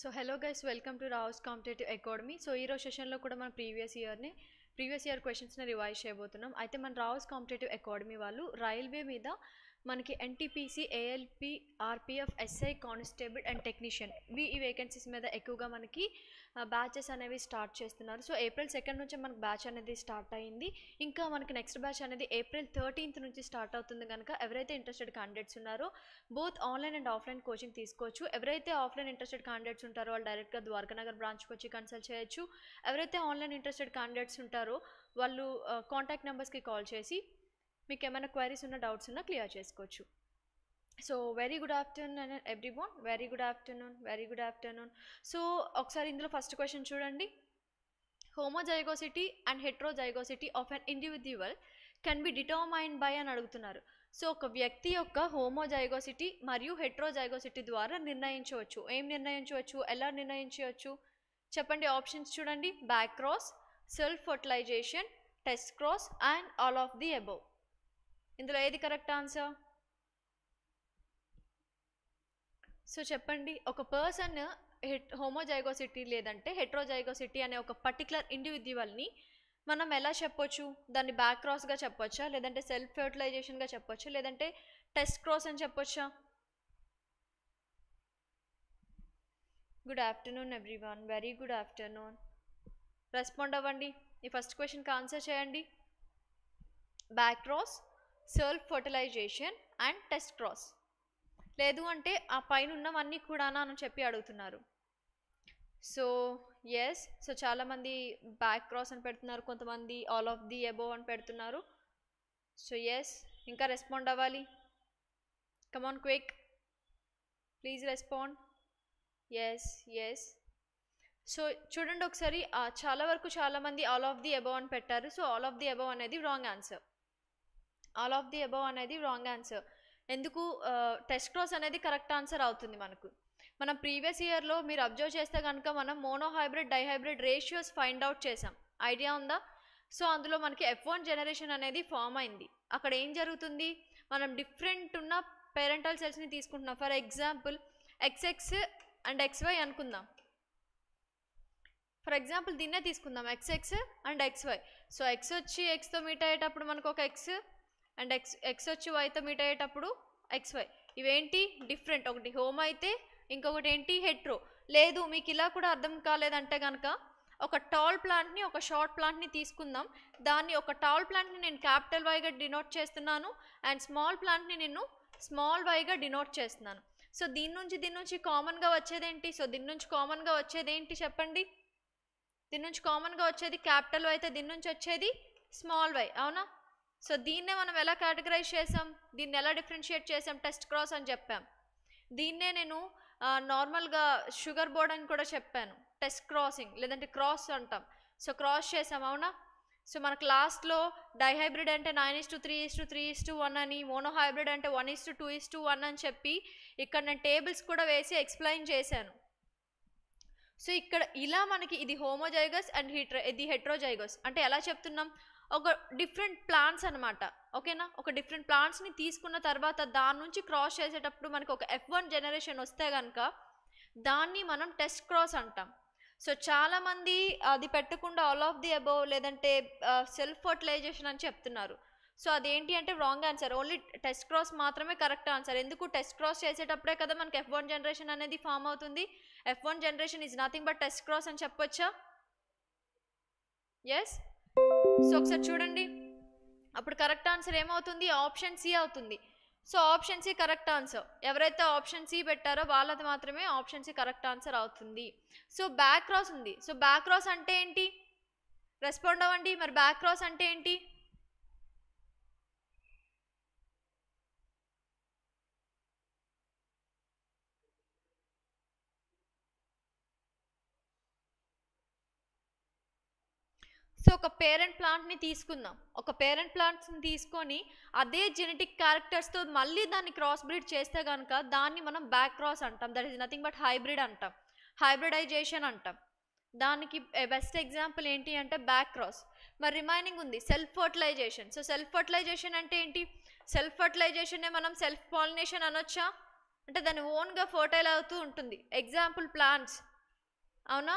So hello guys welcome to Rao's competitive academy so ఈ సెషన్లో కూడా మనం ప్రీవియస్ ఇయర్ని ప్రీవియస్ ఇయర్ క్వశ్చన్స్ని రివైజ్ చేయబోతున్నాం అయితే మన రావుస్ కాంపిటేటివ్ అకాడమీ వాళ్ళు రైల్వే మీద మనకి NTPC ALP RPF SI constable and technician ఇవి ఈ వేకెన్సీస్ మీద ఎక్కువగా మనకి బ్యాచెస్ అనేవి స్టార్ట్ చేస్తున్నారు సో ఏప్రిల్ సెకండ్ నుంచి మనకు బ్యాచ్ అనేది స్టార్ట్ అయింది ఇంకా మనకి నెక్స్ట్ బ్యాచ్ అనేది ఏప్రిల్ థర్టీన్త్ నుంచి స్టార్ట్ అవుతుంది కనుక ఎవరైతే ఇంట్రెస్టెడ్ క్యాండిడేట్స్ ఉన్నారో both online and offline coaching తీసుకోవచ్చు ఎవరైతే ఆఫ్లైన్ ఇంట్రెస్టెడ్ క్యాండిడేట్స్ ఉంటారో వాళ్ళు డైరెక్ట్గా ద్వారకానగర్ బ్రాంచ్కి వచ్చి కన్సల్ట్ చేయొచ్చు ఎవరైతే ఆన్లైన్ ఇంట్రెస్టెడ్ క్యాండిడేట్స్ ఉంటారో వాళ్ళు కాంటాక్ట్ నెంబర్స్కి కాల్ చేసి మీకు ఏమైనా క్వైరీస్ ఉన్న డౌట్స్ ఉన్నా క్లియర్ చేసుకోవచ్చు so very good afternoon everyone very good afternoon very good afternoon so ఒకసారి ఇందులో ఫస్ట్ క్వశ్చన్ చూడండి homozygosity and heterozygosity of an individual can be determined by అని అడుగుతున్నారు సో ఒక వ్యక్తి యొక్క హోమోజైగోసిటీ మరియు హెట్రోజైగోసిటీ ద్వారా నిర్ణయించవచ్చు ఏం నిర్ణయించవచ్చు ఎలా నిర్ణయించవచ్చు చెప్పండి ఆప్షన్స్ చూడండి back cross self fertilisation test cross and all of the above ఇందులో ఏది కరెక్ట్ ఆన్సర్ సో చెప్పండి ఒక పర్సన్ హెట్ హోమోజైగోసిటీ లేదంటే హెట్రోజైగోసిటీ అనే ఒక పర్టికులర్ ఇండివిజువల్ని మనం ఎలా చెప్పొచ్చు దాన్ని బ్యాక్ క్రాస్గా చెప్పొచ్చా లేదంటే సెల్ఫ్ ఫెర్టిలైజేషన్గా చెప్పొచ్చా లేదంటే టెస్ట్ క్రాస్ అని చెప్పొచ్చా good afternoon everyone very good afternoon respond అవ్వండి ఈ ఫస్ట్ క్వశ్చన్కి ఆన్సర్ చేయండి back cross self fertilisation and test cross లేదు అంటే ఆ పైన ఉన్నవన్నీ కూడానా అని చెప్పి అడుగుతున్నారు సో ఎస్ సో చాలామంది బ్యాక్ క్రాస్ అని పెడుతున్నారు కొంతమంది ఆల్ ఆఫ్ ది అబోవ్ అని పెడుతున్నారు సో ఎస్ ఇంకా రెస్పాండ్ అవ్వాలి come on quick please respond yes yes so చూడండి ఒకసారి చాలా వరకు చాలామంది ఆల్ ఆఫ్ ది అబోవ్ అని పెట్టారు so all of the above అనేది wrong answer all of the above అనేది రాంగ్ ఆన్సర్ ఎందుకు టెస్ట్ క్రాస్ అనేది కరెక్ట్ ఆన్సర్ అవుతుంది మనకు మనం ప్రీవియస్ ఇయర్లో మీరు అబ్జర్వ్ చేస్తే కనుక మనం monohybrid dihybrid ratios find out చేసాం ఐడియా ఉందా సో అందులో మనకి ఎఫ్ వన్ జనరేషన్ అనేది ఫామ్ అయింది అక్కడ ఏం జరుగుతుంది మనం డిఫరెంట్ ఉన్న పేరెంటల్ సెల్స్ని తీసుకుంటున్నాం for example XX and XY అనుకుందాం ఫర్ ఎగ్జాంపుల్ దీన్నే తీసుకుందాం XX and XY so X వచ్చి ఎక్స్తో మీట్ అయ్యేటప్పుడు మనకు ఒక ఎక్స్ అండ్ ఎక్స్ ఎక్స్ వచ్చి వైతో మీట్ అయ్యేటప్పుడు ఎక్స్ వై ఇవేంటి డిఫరెంట్ ఒకటి హోమ్ అయితే ఇంకొకటి ఏంటి హెట్రో లేదు మీకు ఇలా కూడా అర్థం కాలేదంటే కనుక ఒక టాల్ ప్లాంట్ని ఒక షార్ట్ ప్లాంట్ని తీసుకుందాం దాన్ని ఒక టాల్ ప్లాంట్ని నేను క్యాపిటల్ వైగా డినోట్ చేస్తున్నాను అండ్ స్మాల్ ప్లాంట్ని నేను స్మాల్ వైగా డినోట్ చేస్తున్నాను సో దీని నుంచి దీని నుంచి కామన్గా వచ్చేదేంటి సో దీని నుంచి కామన్గా వచ్చేదేంటి చెప్పండి దీని నుంచి కామన్గా వచ్చేది క్యాపిటల్ వై అయితే దీని నుంచి వచ్చేది స్మాల్ వై అవునా సో దీన్నే మనం ఎలా కేటగరైజ్ చేసాం దీన్ని ఎలా డిఫరెన్షియేట్ చేసాం టెస్ట్ క్రాస్ అని చెప్పాం దీన్నే నేను నార్మల్గా షుగర్ బోర్డ్ అని కూడా చెప్పాను టెస్ట్ క్రాసింగ్ లేదంటే క్రాస్ అంటాం సో క్రాస్ చేసాం అవునా సో మనకు లాస్ట్లో డైహైబ్రిడ్ అంటే nine is to three is to three is to one అని మోనో హైబ్రిడ్ అంటే one is to two is to one అని చెప్పి ఇక్కడ నేను టేబుల్స్ కూడా వేసి ఎక్స్ప్లెయిన్ చేశాను సో ఇక్కడ ఇలా మనకి ఇది హోమోజైగస్ అండ్ హిట్రో ఇది హెట్రోజైగస్ అంటే ఎలా చెప్తున్నాం ఒక డిఫరెంట్ ప్లాన్స్ అనమాట ఓకేనా ఒక డిఫరెంట్ ప్లాన్స్ని తీసుకున్న తర్వాత దాని నుంచి క్రాస్ చేసేటప్పుడు మనకు ఒక ఎఫ్ వన్ జనరేషన్ వస్తే కనుక దాన్ని మనం టెస్ట్ క్రాస్ అంటాం సో చాలామంది అది పెట్టకుండా ఆల్ ఆఫ్ ది అబోవ్ లేదంటే సెల్ఫ్ ఫర్టిలైజేషన్ అని చెప్తున్నారు సో అదేంటి అంటే wrong answer only test cross మాత్రమే కరెక్ట్ ఆన్సర్ ఎందుకు టెస్ట్ క్రాస్ చేసేటప్పుడే కదా మనకి ఎఫ్ వన్ జనరేషన్ అనేది ఫామ్ అవుతుంది F one generation is nothing but test cross అని చెప్పొచ్చా ఎస్ సో ఒకసారి చూడండి అప్పుడు కరెక్ట్ ఆన్సర్ ఏమవుతుంది ఆప్షన్ సి అవుతుంది so option C correct answer ఎవరైతే ఆప్షన్ సి పెట్టారో వాళ్ళది మాత్రమే ఆప్షన్ సి కరెక్ట్ ఆన్సర్ అవుతుంది సో బ్యాక్ క్రాస్ ఉంది సో బ్యాక్ క్రాస్ అంటే ఏంటి రెస్పాండ్ అవ్వండి మరి బ్యాక్ క్రాస్ అంటే ఏంటి సో ఒక పేరెంట్ ప్లాంట్ని తీసుకుందాం ఒక పేరెంట్ ప్లాంట్స్ని తీసుకొని అదే జెనెటిక్ క్యారెక్టర్స్తో మళ్ళీ దాన్ని క్రాస్ బ్రీడ్ చేస్తే కనుక దాన్ని మనం బ్యాక్ క్రాస్ అంటాం that is nothing but hybrid అంటాం హైబ్రిడైజేషన్ అంటాం దానికి బెస్ట్ ఎగ్జాంపుల్ ఏంటి అంటే బ్యాక్ క్రాస్ మరి రిమైనింగ్ ఉంది self fertilisation so self fertilisation అంటే ఏంటి సెల్ఫ్ ఫర్టిలైజేషనే మనం సెల్ఫ్ పాలినేషన్ అనొచ్చా అంటే దాని ఓన్గా ఫర్టైల్ అవుతూ ఉంటుంది ఎగ్జాంపుల్ ప్లాంట్స్ అవునా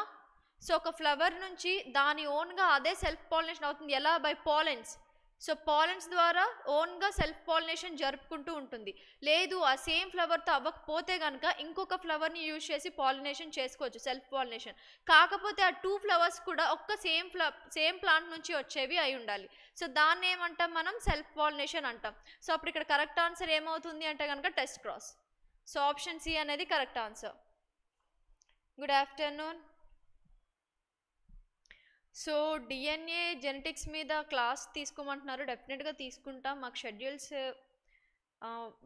సో ఒక ఫ్లవర్ నుంచి దాని ఓన్గా అదే సెల్ఫ్ పాలినేషన్ అవుతుంది ఎలా బై పాలెన్స్ సో పాలెన్స్ ద్వారా ఓన్గా సెల్ఫ్ పాలినేషన్ జరుపుకుంటూ ఉంటుంది లేదు ఆ సేమ్ ఫ్లవర్తో అవ్వకపోతే కనుక ఇంకొక ఫ్లవర్ని యూజ్ చేసి పాలినేషన్ చేసుకోవచ్చు సెల్ఫ్ పాలినేషన్ కాకపోతే ఆ టూ ఫ్లవర్స్ కూడా ఒక్క సేమ్ ఫ్ల సేమ్ ప్లాంట్ నుంచి వచ్చేవి అయి ఉండాలి సో దాన్ని ఏమంటాం మనం సెల్ఫ్ పాలినేషన్ అంటాం సో అప్పుడు ఇక్కడ కరెక్ట్ ఆన్సర్ ఏమవుతుంది అంటే కనుక test cross so option C అనేది correct answer good afternoon so DNA genetics మీద క్లాస్ తీసుకోమంటున్నారు డెఫినెట్గా తీసుకుంటాం మాకు షెడ్యూల్స్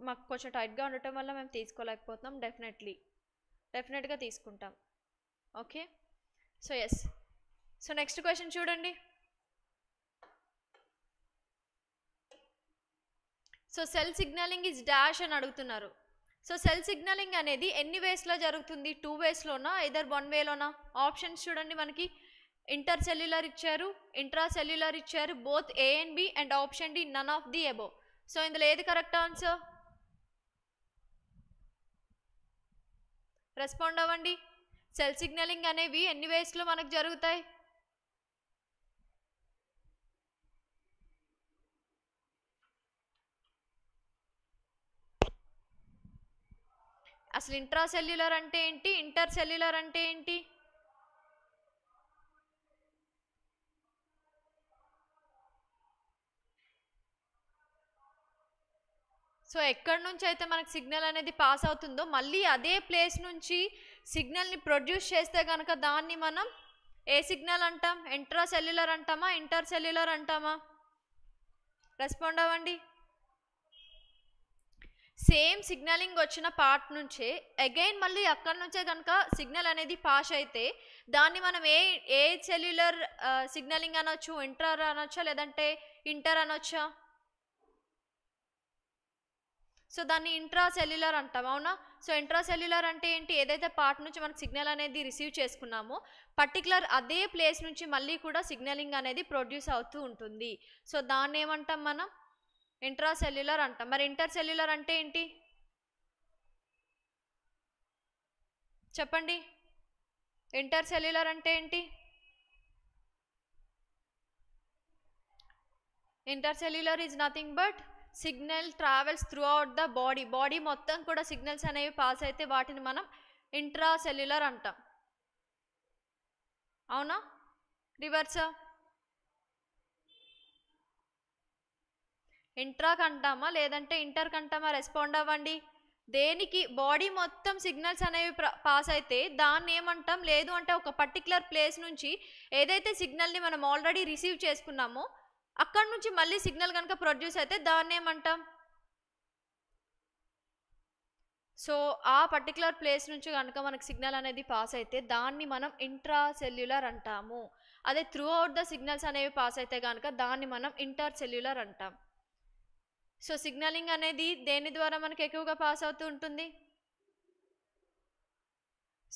మాకు కొంచెం టైట్గా ఉండటం వల్ల మేము తీసుకోలేకపోతున్నాం డెఫినెట్లీ డెఫినెట్గా తీసుకుంటాం okay so yes so next question చూడండి so cell signalling is dash అని అడుగుతున్నారు సో సెల్ సిగ్నలింగ్ అనేది ఎన్ని వేస్లో జరుగుతుంది టూ వేస్లోనా ఇదర్ వన్ వేలోనా ఆప్షన్స్ చూడండి మనకి ఇంటర్ సెల్యులర్ ఇచ్చారు ఇంట్రా సెల్యులర్ ఇచ్చారు both A and B and option D none of the above so ఇందులో ఏది కరెక్ట్ ఆన్సర్ రెస్పాండ్ అవ్వండి సెల్ సిగ్నలింగ్ అనేవి ఎన్ని వేస్లో మనకు జరుగుతాయి అసలు ఇంట్రా సెల్యులర్ అంటే ఏంటి ఇంటర్ సెల్యులర్ అంటే ఏంటి సో ఎక్కడి నుంచి అయితే మనకు సిగ్నల్ అనేది పాస్ అవుతుందో మళ్ళీ అదే ప్లేస్ నుంచి సిగ్నల్ని ప్రొడ్యూస్ చేస్తే కనుక దాన్ని మనం ఏ సిగ్నల్ అంటాం ఇంట్రా సెల్యులర్ అంటామా ఇంటర్ సెల్యులర్ అంటామా రెస్పాండ్ అవ్వండి సేమ్ సిగ్నలింగ్ వచ్చిన పార్ట్ నుంచే అగైన్ మళ్ళీ అక్కడి నుంచే కనుక సిగ్నల్ అనేది పాస్ అయితే దాన్ని మనం ఏ ఏ సెల్యులర్ సిగ్నలింగ్ uh, అనొచ్చు ఇంటర్ అనొచ్చా లేదంటే ఇంటర్ అనొచ్చా సో దాన్ని ఇంట్రా సెల్యులర్ అంటాం అవునా సో ఇంట్రా సెల్యులర్ అంటే ఏంటి ఏదైతే పార్ట్ నుంచి మనకు సిగ్నల్ అనేది రిసీవ్ చేసుకున్నామో పర్టికులర్ అదే ప్లేస్ నుంచి మళ్ళీ కూడా సిగ్నలింగ్ అనేది ప్రొడ్యూస్ అవుతూ ఉంటుంది సో దాన్ని ఏమంటాం మనం ఇంట్రా సెల్యులర్ అంటాం మరి ఇంటర్ సెల్యులర్ అంటే ఏంటి చెప్పండి ఇంటర్ సెల్యులర్ అంటే ఏంటి inter cellular is nothing but signal travels throughout the body body మొత్తం కూడా సిగ్నల్స్ అనేవి పాస్ అయితే వాటిని మనం ఇంట్రా సెల్యులర్ అంటాం అవునా రివర్స్ ఇంట్రాక్ అంటామా లేదంటే ఇంటర్ కంటామా రెస్పాండ్ అవ్వండి దేనికి బాడీ మొత్తం సిగ్నల్స్ అనేవి పాస్ అయితే దాన్ని ఏమంటాం లేదు అంటే ఒక పర్టికులర్ ప్లేస్ నుంచి ఏదైతే సిగ్నల్ని మనం ఆల్రెడీ రిసీవ్ చేసుకున్నామో అక్కడి నుంచి మళ్ళీ సిగ్నల్ కనుక ప్రొడ్యూస్ అయితే దాన్ని ఏమంటాం సో ఆ పర్టికులర్ ప్లేస్ నుంచి కనుక మనకు సిగ్నల్ అనేది పాస్ అయితే దాన్ని మనం ఇంట్రా సెల్యులర్ అంటాము అదే త్రూ అవుట్ ద సిగ్నల్స్ అనేవి పాస్ అయితే కనుక దాన్ని మనం ఇంటర్ సెల్యులర్ అంటాం సో సిగ్నలింగ్ అనేది దేని ద్వారా మనకు ఎక్కువగా పాస్ అవుతూ ఉంటుంది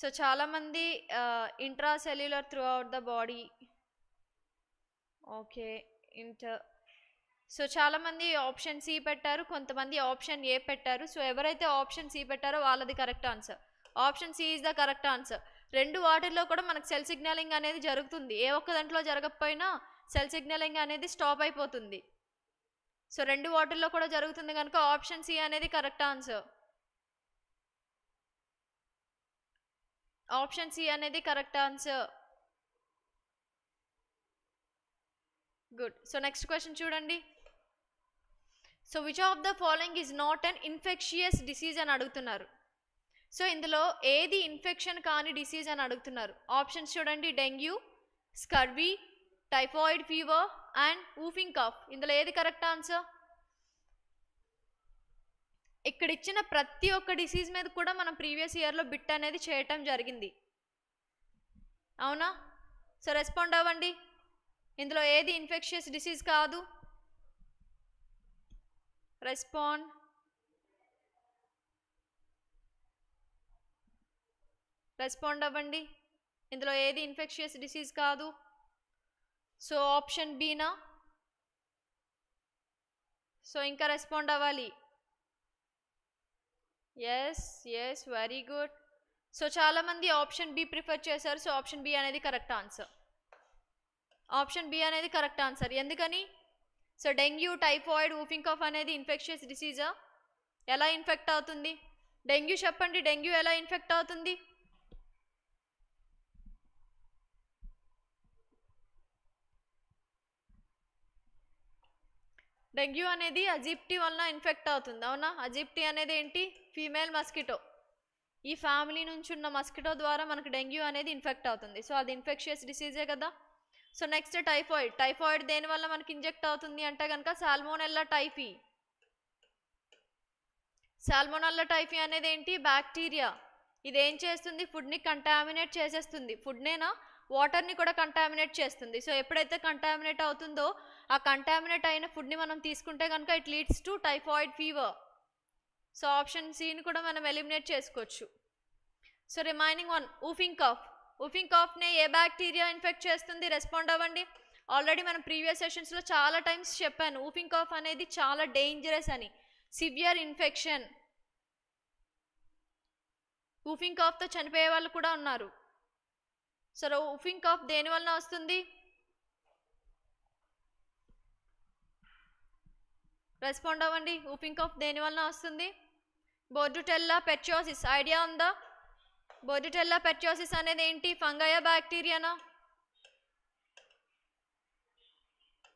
సో చాలామంది intra cellular throughout the body okay inter so చాలామంది ఆప్షన్ సి పెట్టారు కొంతమంది ఆప్షన్ ఏ పెట్టారు సో ఎవరైతే ఆప్షన్ సి పెట్టారో వాళ్ళది correct answer option C is the correct answer రెండు వాటిల్లో కూడా మనకు సెల్ సిగ్నలింగ్ అనేది జరుగుతుంది ఏ ఒక్క దాంట్లో జరగకపోయినా సెల్ సిగ్నలింగ్ అనేది స్టాప్ అయిపోతుంది సో రెండు వాటిల్లో కూడా జరుగుతుంది కనుక ఆప్షన్ సి అనేది కరెక్ట్ ఆన్సర్ ఆప్షన్ సి అనేది correct answer good so next question చూడండి so which of the following is not an infectious disease అని అడుగుతున్నారు సో ఇందులో ఏది ఇన్ఫెక్షన్ కాని డిసీజ్ అని అడుగుతున్నారు ఆప్షన్స్ చూడండి dengue scurvy typhoid fever and whooping cough ఇందులో ఏది కరెక్ట్ ఆన్సర్ ఇక్కడ ఇచ్చిన ప్రతి ఒక్క డిసీజ్ మీద కూడా మనం ప్రీవియస్ ఇయర్లో బిట్ అనేది చేయటం జరిగింది అవునా సో రెస్పాండ్ అవ్వండి ఇందులో ఏది ఇన్ఫెక్షియస్ డిసీజ్ కాదు రెస్పాండ్ రెస్పాండ్ అవ్వండి ఇందులో ఏది ఇన్ఫెక్షియస్ డిసీజ్ కాదు సో ఆప్షన్ బీనా సో ఇంకా రెస్పాండ్ అవ్వాలి yes yes very good so చాలామంది ఆప్షన్ బి ప్రిఫర్ చేశారు సో ఆప్షన్ బి అనేది కరెక్ట్ ఆన్సర్ ఆప్షన్ బి అనేది కరెక్ట్ ఆన్సర్ ఎందుకని so dengue typhoid whooping cough అనేది ఇన్ఫెక్షియస్ డిసీజా ఎలా ఇన్ఫెక్ట్ అవుతుంది డెంగ్యూ చెప్పండి డెంగ్యూ ఎలా ఇన్ఫెక్ట్ అవుతుంది డెంగ్యూ అనేది అజిప్టీ వలన ఇన్ఫెక్ట్ అవుతుంది అవునా అజిప్టీ అనేది ఏంటి ఫీమేల్ మస్కిటో ఈ ఫ్యామిలీ నుంచి ఉన్న మస్కిటో ద్వారా మనకు డెంగ్యూ అనేది ఇన్ఫెక్ట్ అవుతుంది సో అది ఇన్ఫెక్షియస్ డిసీజే కదా సో నెక్స్ట్ టైఫాయిడ్ టైఫాయిడ్ దేనివల్ల మనకి ఇంజెక్ట్ అవుతుంది అంటే కనుక సాల్మోనెల్లా టైఫీ సాల్మోనల్లా టైఫీ అనేది ఏంటి బ్యాక్టీరియా ఇది ఏం చేస్తుంది ఫుడ్ని కంటామినేట్ చేసేస్తుంది ఫుడ్నేనా వాటర్ని కూడా కంటామినేట్ చేస్తుంది సో ఎప్పుడైతే కంటామినేట్ అవుతుందో ఆ కంటామినేట్ అయిన ఫుడ్ని మనం తీసుకుంటే కనుక it leads to typhoid fever so option సిని కూడా మనం ఎలిమినేట్ చేసుకోవచ్చు so remaining one whooping cough whooping కాఫ్నే ఏ బ్యాక్టీరియా ఇన్ఫెక్ట్ చేస్తుంది రెస్పాండ్ అవ్వండి ఆల్రెడీ మనం ప్రీవియస్ సెషన్స్లో చాలా టైమ్స్ చెప్పాను ఊఫింగ్ కాఫ్ అనేది చాలా డేంజరస్ అని సివియర్ ఇన్ఫెక్షన్ ఊఫింగ్ కాఫ్తో చనిపోయే వాళ్ళు కూడా ఉన్నారు సరే ఊఫింగ్ కాఫ్ దేని వలన వస్తుంది రెస్పాండ్ అవ్వండి ఊఫింగ్ కాఫ్ దేని వలన వస్తుంది బోర్డుటెల్లా పెట్రోసిస్ ఐడియా ఉందా బొడిటెల్లా పెట్రోసిస్ అనేది ఏంటి ఫంగయ బ్యాక్టీరియానా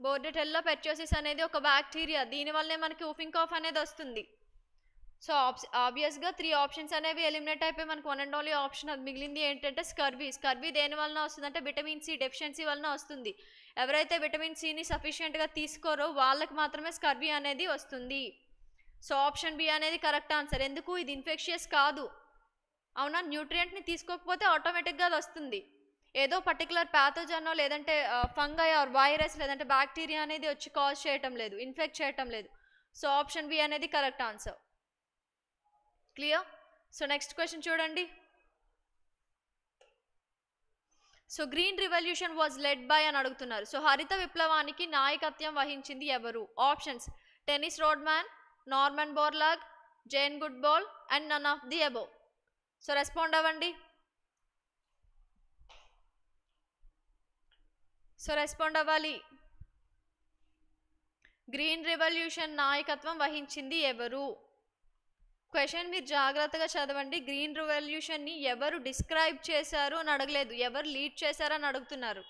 బోర్డెటెల్లో పెట్రోసిస్ అనేది ఒక బ్యాక్టీరియా దీనివల్లనే మనకి ఊఫింగ్ కాఫ్ అనేది వస్తుంది సో ఆబ్స్ ఆబ్వియస్గా త్రీ ఆప్షన్స్ అనేవి ఎలిమినేట్ అయిపోయి మనకు వన్ అండ్ ఓన్లీ ఆప్షన్ అది మిగిలింది ఏంటంటే స్కర్బీ స్కర్బీ దేని వలన వస్తుందంటే విటమిన్ సి డెఫిషియన్సీ వలన వస్తుంది ఎవరైతే విటమిన్ సిని సఫిషియెంట్గా తీసుకోరో వాళ్ళకి మాత్రమే స్కర్బీ అనేది వస్తుంది సో ఆప్షన్ బి అనేది కరెక్ట్ ఆన్సర్ ఎందుకు ఇది ఇన్ఫెక్షియస్ కాదు అవునా న్యూట్రియంట్ని తీసుకోకపోతే ఆటోమేటిక్గా అది వస్తుంది ఏదో పర్టికులర్ ప్యాథోజనో లేదంటే ఫంగై ఆర్ వైరస్ లేదంటే బ్యాక్టీరియా అనేది వచ్చి కాజ్ చేయటం లేదు ఇన్ఫెక్ట్ చేయటం లేదు సో ఆప్షన్ బి అనేది correct answer clear so next question చూడండి so green revolution was led by అని అడుగుతున్నారు సో హరిత విప్లవానికి నాయకత్వం వహించింది ఎవరు options Dennis Rodman Norman Borlaug Jane Goodall and none of the above so respond అవ్వండి సో రెస్పాండ్ అవ్వాలి గ్రీన్ రెవల్యూషన్ నాయకత్వం వహించింది ఎవరు క్వశ్చన్ మీరు జాగ్రత్తగా చదవండి గ్రీన్ రెవల్యూషన్ని ఎవరు డిస్క్రైబ్ చేశారు అని అడగలేదు ఎవరు లీడ్ చేశారని అడుగుతున్నారు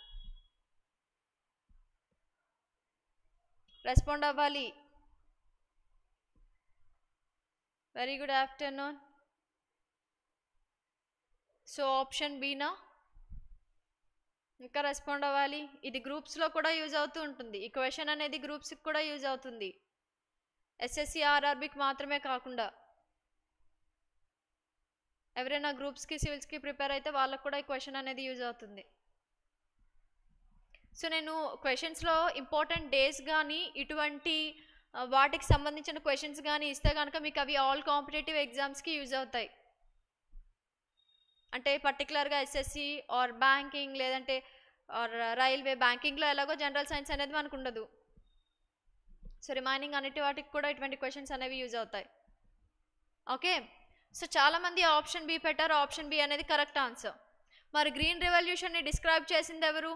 రెస్పాండ్ అవ్వాలి very good afternoon so option బీనా ఇంకా రెస్పాండ్ అవ్వాలి ఇది గ్రూప్స్లో కూడా యూజ్ అవుతూ ఉంటుంది ఈ క్వశ్చన్ అనేది గ్రూప్స్కి కూడా యూజ్ అవుతుంది ఎస్ఎస్సి ఆర్ఆర్బికి మాత్రమే కాకుండా ఎవరైనా గ్రూప్స్కి సివిల్స్కి ప్రిపేర్ అయితే వాళ్ళకు కూడా ఈ క్వశ్చన్ అనేది యూజ్ అవుతుంది సో నేను క్వశ్చన్స్లో ఇంపార్టెంట్ డేస్ కానీ ఇటువంటి వాటికి సంబంధించిన క్వశ్చన్స్ కానీ ఇస్తే కనుక మీకు అవి ఆల్ కాంపిటేటివ్ ఎగ్జామ్స్కి యూజ్ అవుతాయి అంటే పర్టికులర్గా ఎస్ఎస్సి ఆర్ బ్యాంకింగ్ లేదంటే ఆర్ రైల్వే బ్యాంకింగ్లో ఎలాగో జనరల్ సైన్స్ అనేది మనకు ఉండదు సో రిమైనింగ్ అన్నిటి వాటికి కూడా ఇటువంటి క్వశ్చన్స్ అనేవి యూజ్ అవుతాయి ఓకే సో చాలామంది ఆప్షన్ బి పెట్టారు ఆప్షన్ బి అనేది కరెక్ట్ ఆన్సర్ మరి గ్రీన్ రెవల్యూషన్ని డిస్క్రైబ్ చేసింది ఎవరు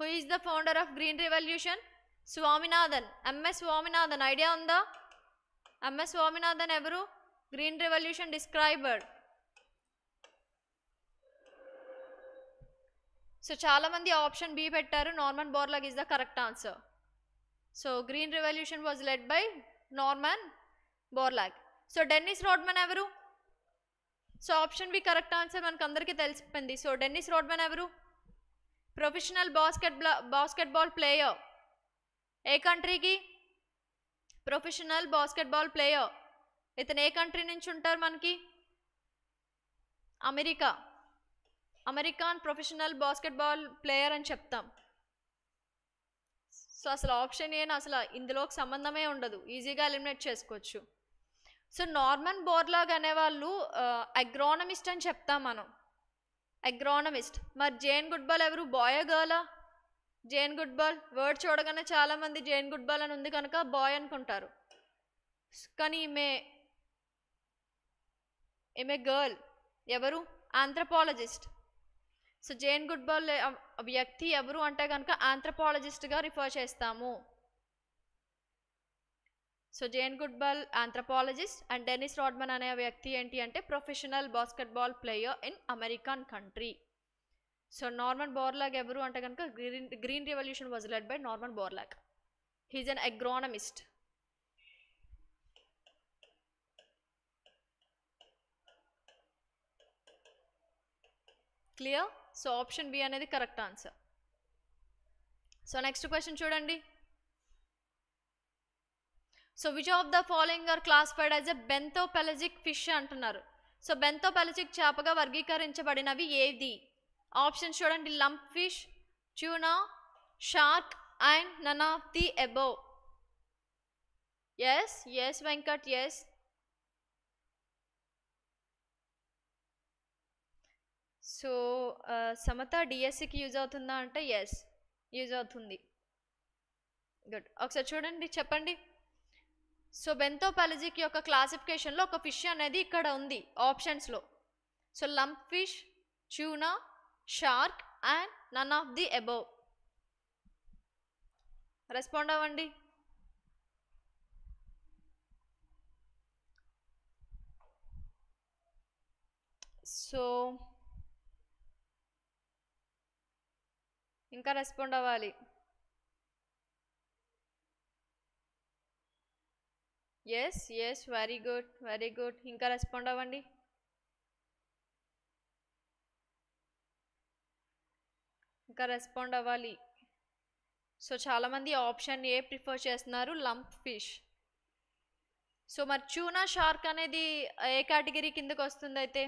who is the founder of green revolution Swaminathan MS Swaminathan idea ఉందా ఎంఎస్ స్వామినాథన్ ఎవరు గ్రీన్ రెవల్యూషన్ డిస్క్రైబర్డ్ సో చాలామంది ఆప్షన్ బి పెట్టారు Norman Borlaug is the correct answer so green revolution was led by Norman Borlaug so Dennis Rodman ఎవరు so option B correct answer మనకు అందరికీ తెలిసిపోయింది so Dennis Rodman ఎవరు professional basket basketball player ఏ కంట్రీకి professional basketball player ఇతను ఏ country నుంచి ఉంటారు మనకి America American professional basketball player అని చెప్తాం సో అసలు ఆప్షన్ ఏనా అసలు ఇందులోకి సంబంధమే ఉండదు ఈజీగా ఎలిమినేట్ చేసుకోవచ్చు సో నార్మన్ బోర్లాగ్ అనేవాళ్ళు అగ్రానమిస్ట్ అని చెప్తాం మనం అగ్రానమిస్ట్ మరి జేన్ గుడ్బాల్ ఎవరు బాయ్ గర్లా జేన్ గుడ్బాల్ వర్డ్ చూడగానే చాలామంది జేన్ గుడ్బాల్ అని ఉంది కనుక బాయ్ అనుకుంటారు కానీ ఈమె ఈమె గర్ల్ ఎవరు ఆంథ్రపాలజిస్ట్ సో జేన్ గుడ్బాల్ వ్యక్తి ఎవరు అంటే కనుక ఆంథ్రపాలజిస్ట్గా రిఫర్ చేస్తాము so Jane Goodall anthropologist and Dennis Rodman అనే వ్యక్తి ఏంటి అంటే professional basketball player in American country so Norman Borlaug ఎవరు అంటే కనుక green green revolution was led by Norman Borlaug he's an agronomist clear so option B అనేది correct answer so next question చూడండి so which of the following are ఫైడ్ as a benthopelagic fish అంటున్నారు so benthopelagic చేపగా వర్గీకరించబడినవి ఏది option చూడండి lump fish tuna shark and none of the above yes yes Venkat yes so Samatha డిఎస్సికి use అవుతుందా అంటే ఎస్ యూజ్ అవుతుంది గుడ్ ఒకసారి చూడండి చెప్పండి సో బెంతోపాలజీకి యొక్క క్లాసిఫికేషన్లో ఒక ఫిష్ అనేది ఇక్కడ ఉంది ఆప్షన్స్లో so lump fish tuna shark and none of the above respond అవ్వండి సో ఇంకా రెస్పాండ్ అవ్వాలి yes yes very good very good ఇంకా రెస్పాండ్ అవ్వండి ఇంకా రెస్పాండ్ అవ్వాలి సో చాలామంది ఆప్షన్ ఏ ప్రిఫర్ చేస్తున్నారు లంప్ ఫిష్ సో మరి చూనా షార్క్ అనేది ఏ కేటగిరీ కిందకు వస్తుంది అయితే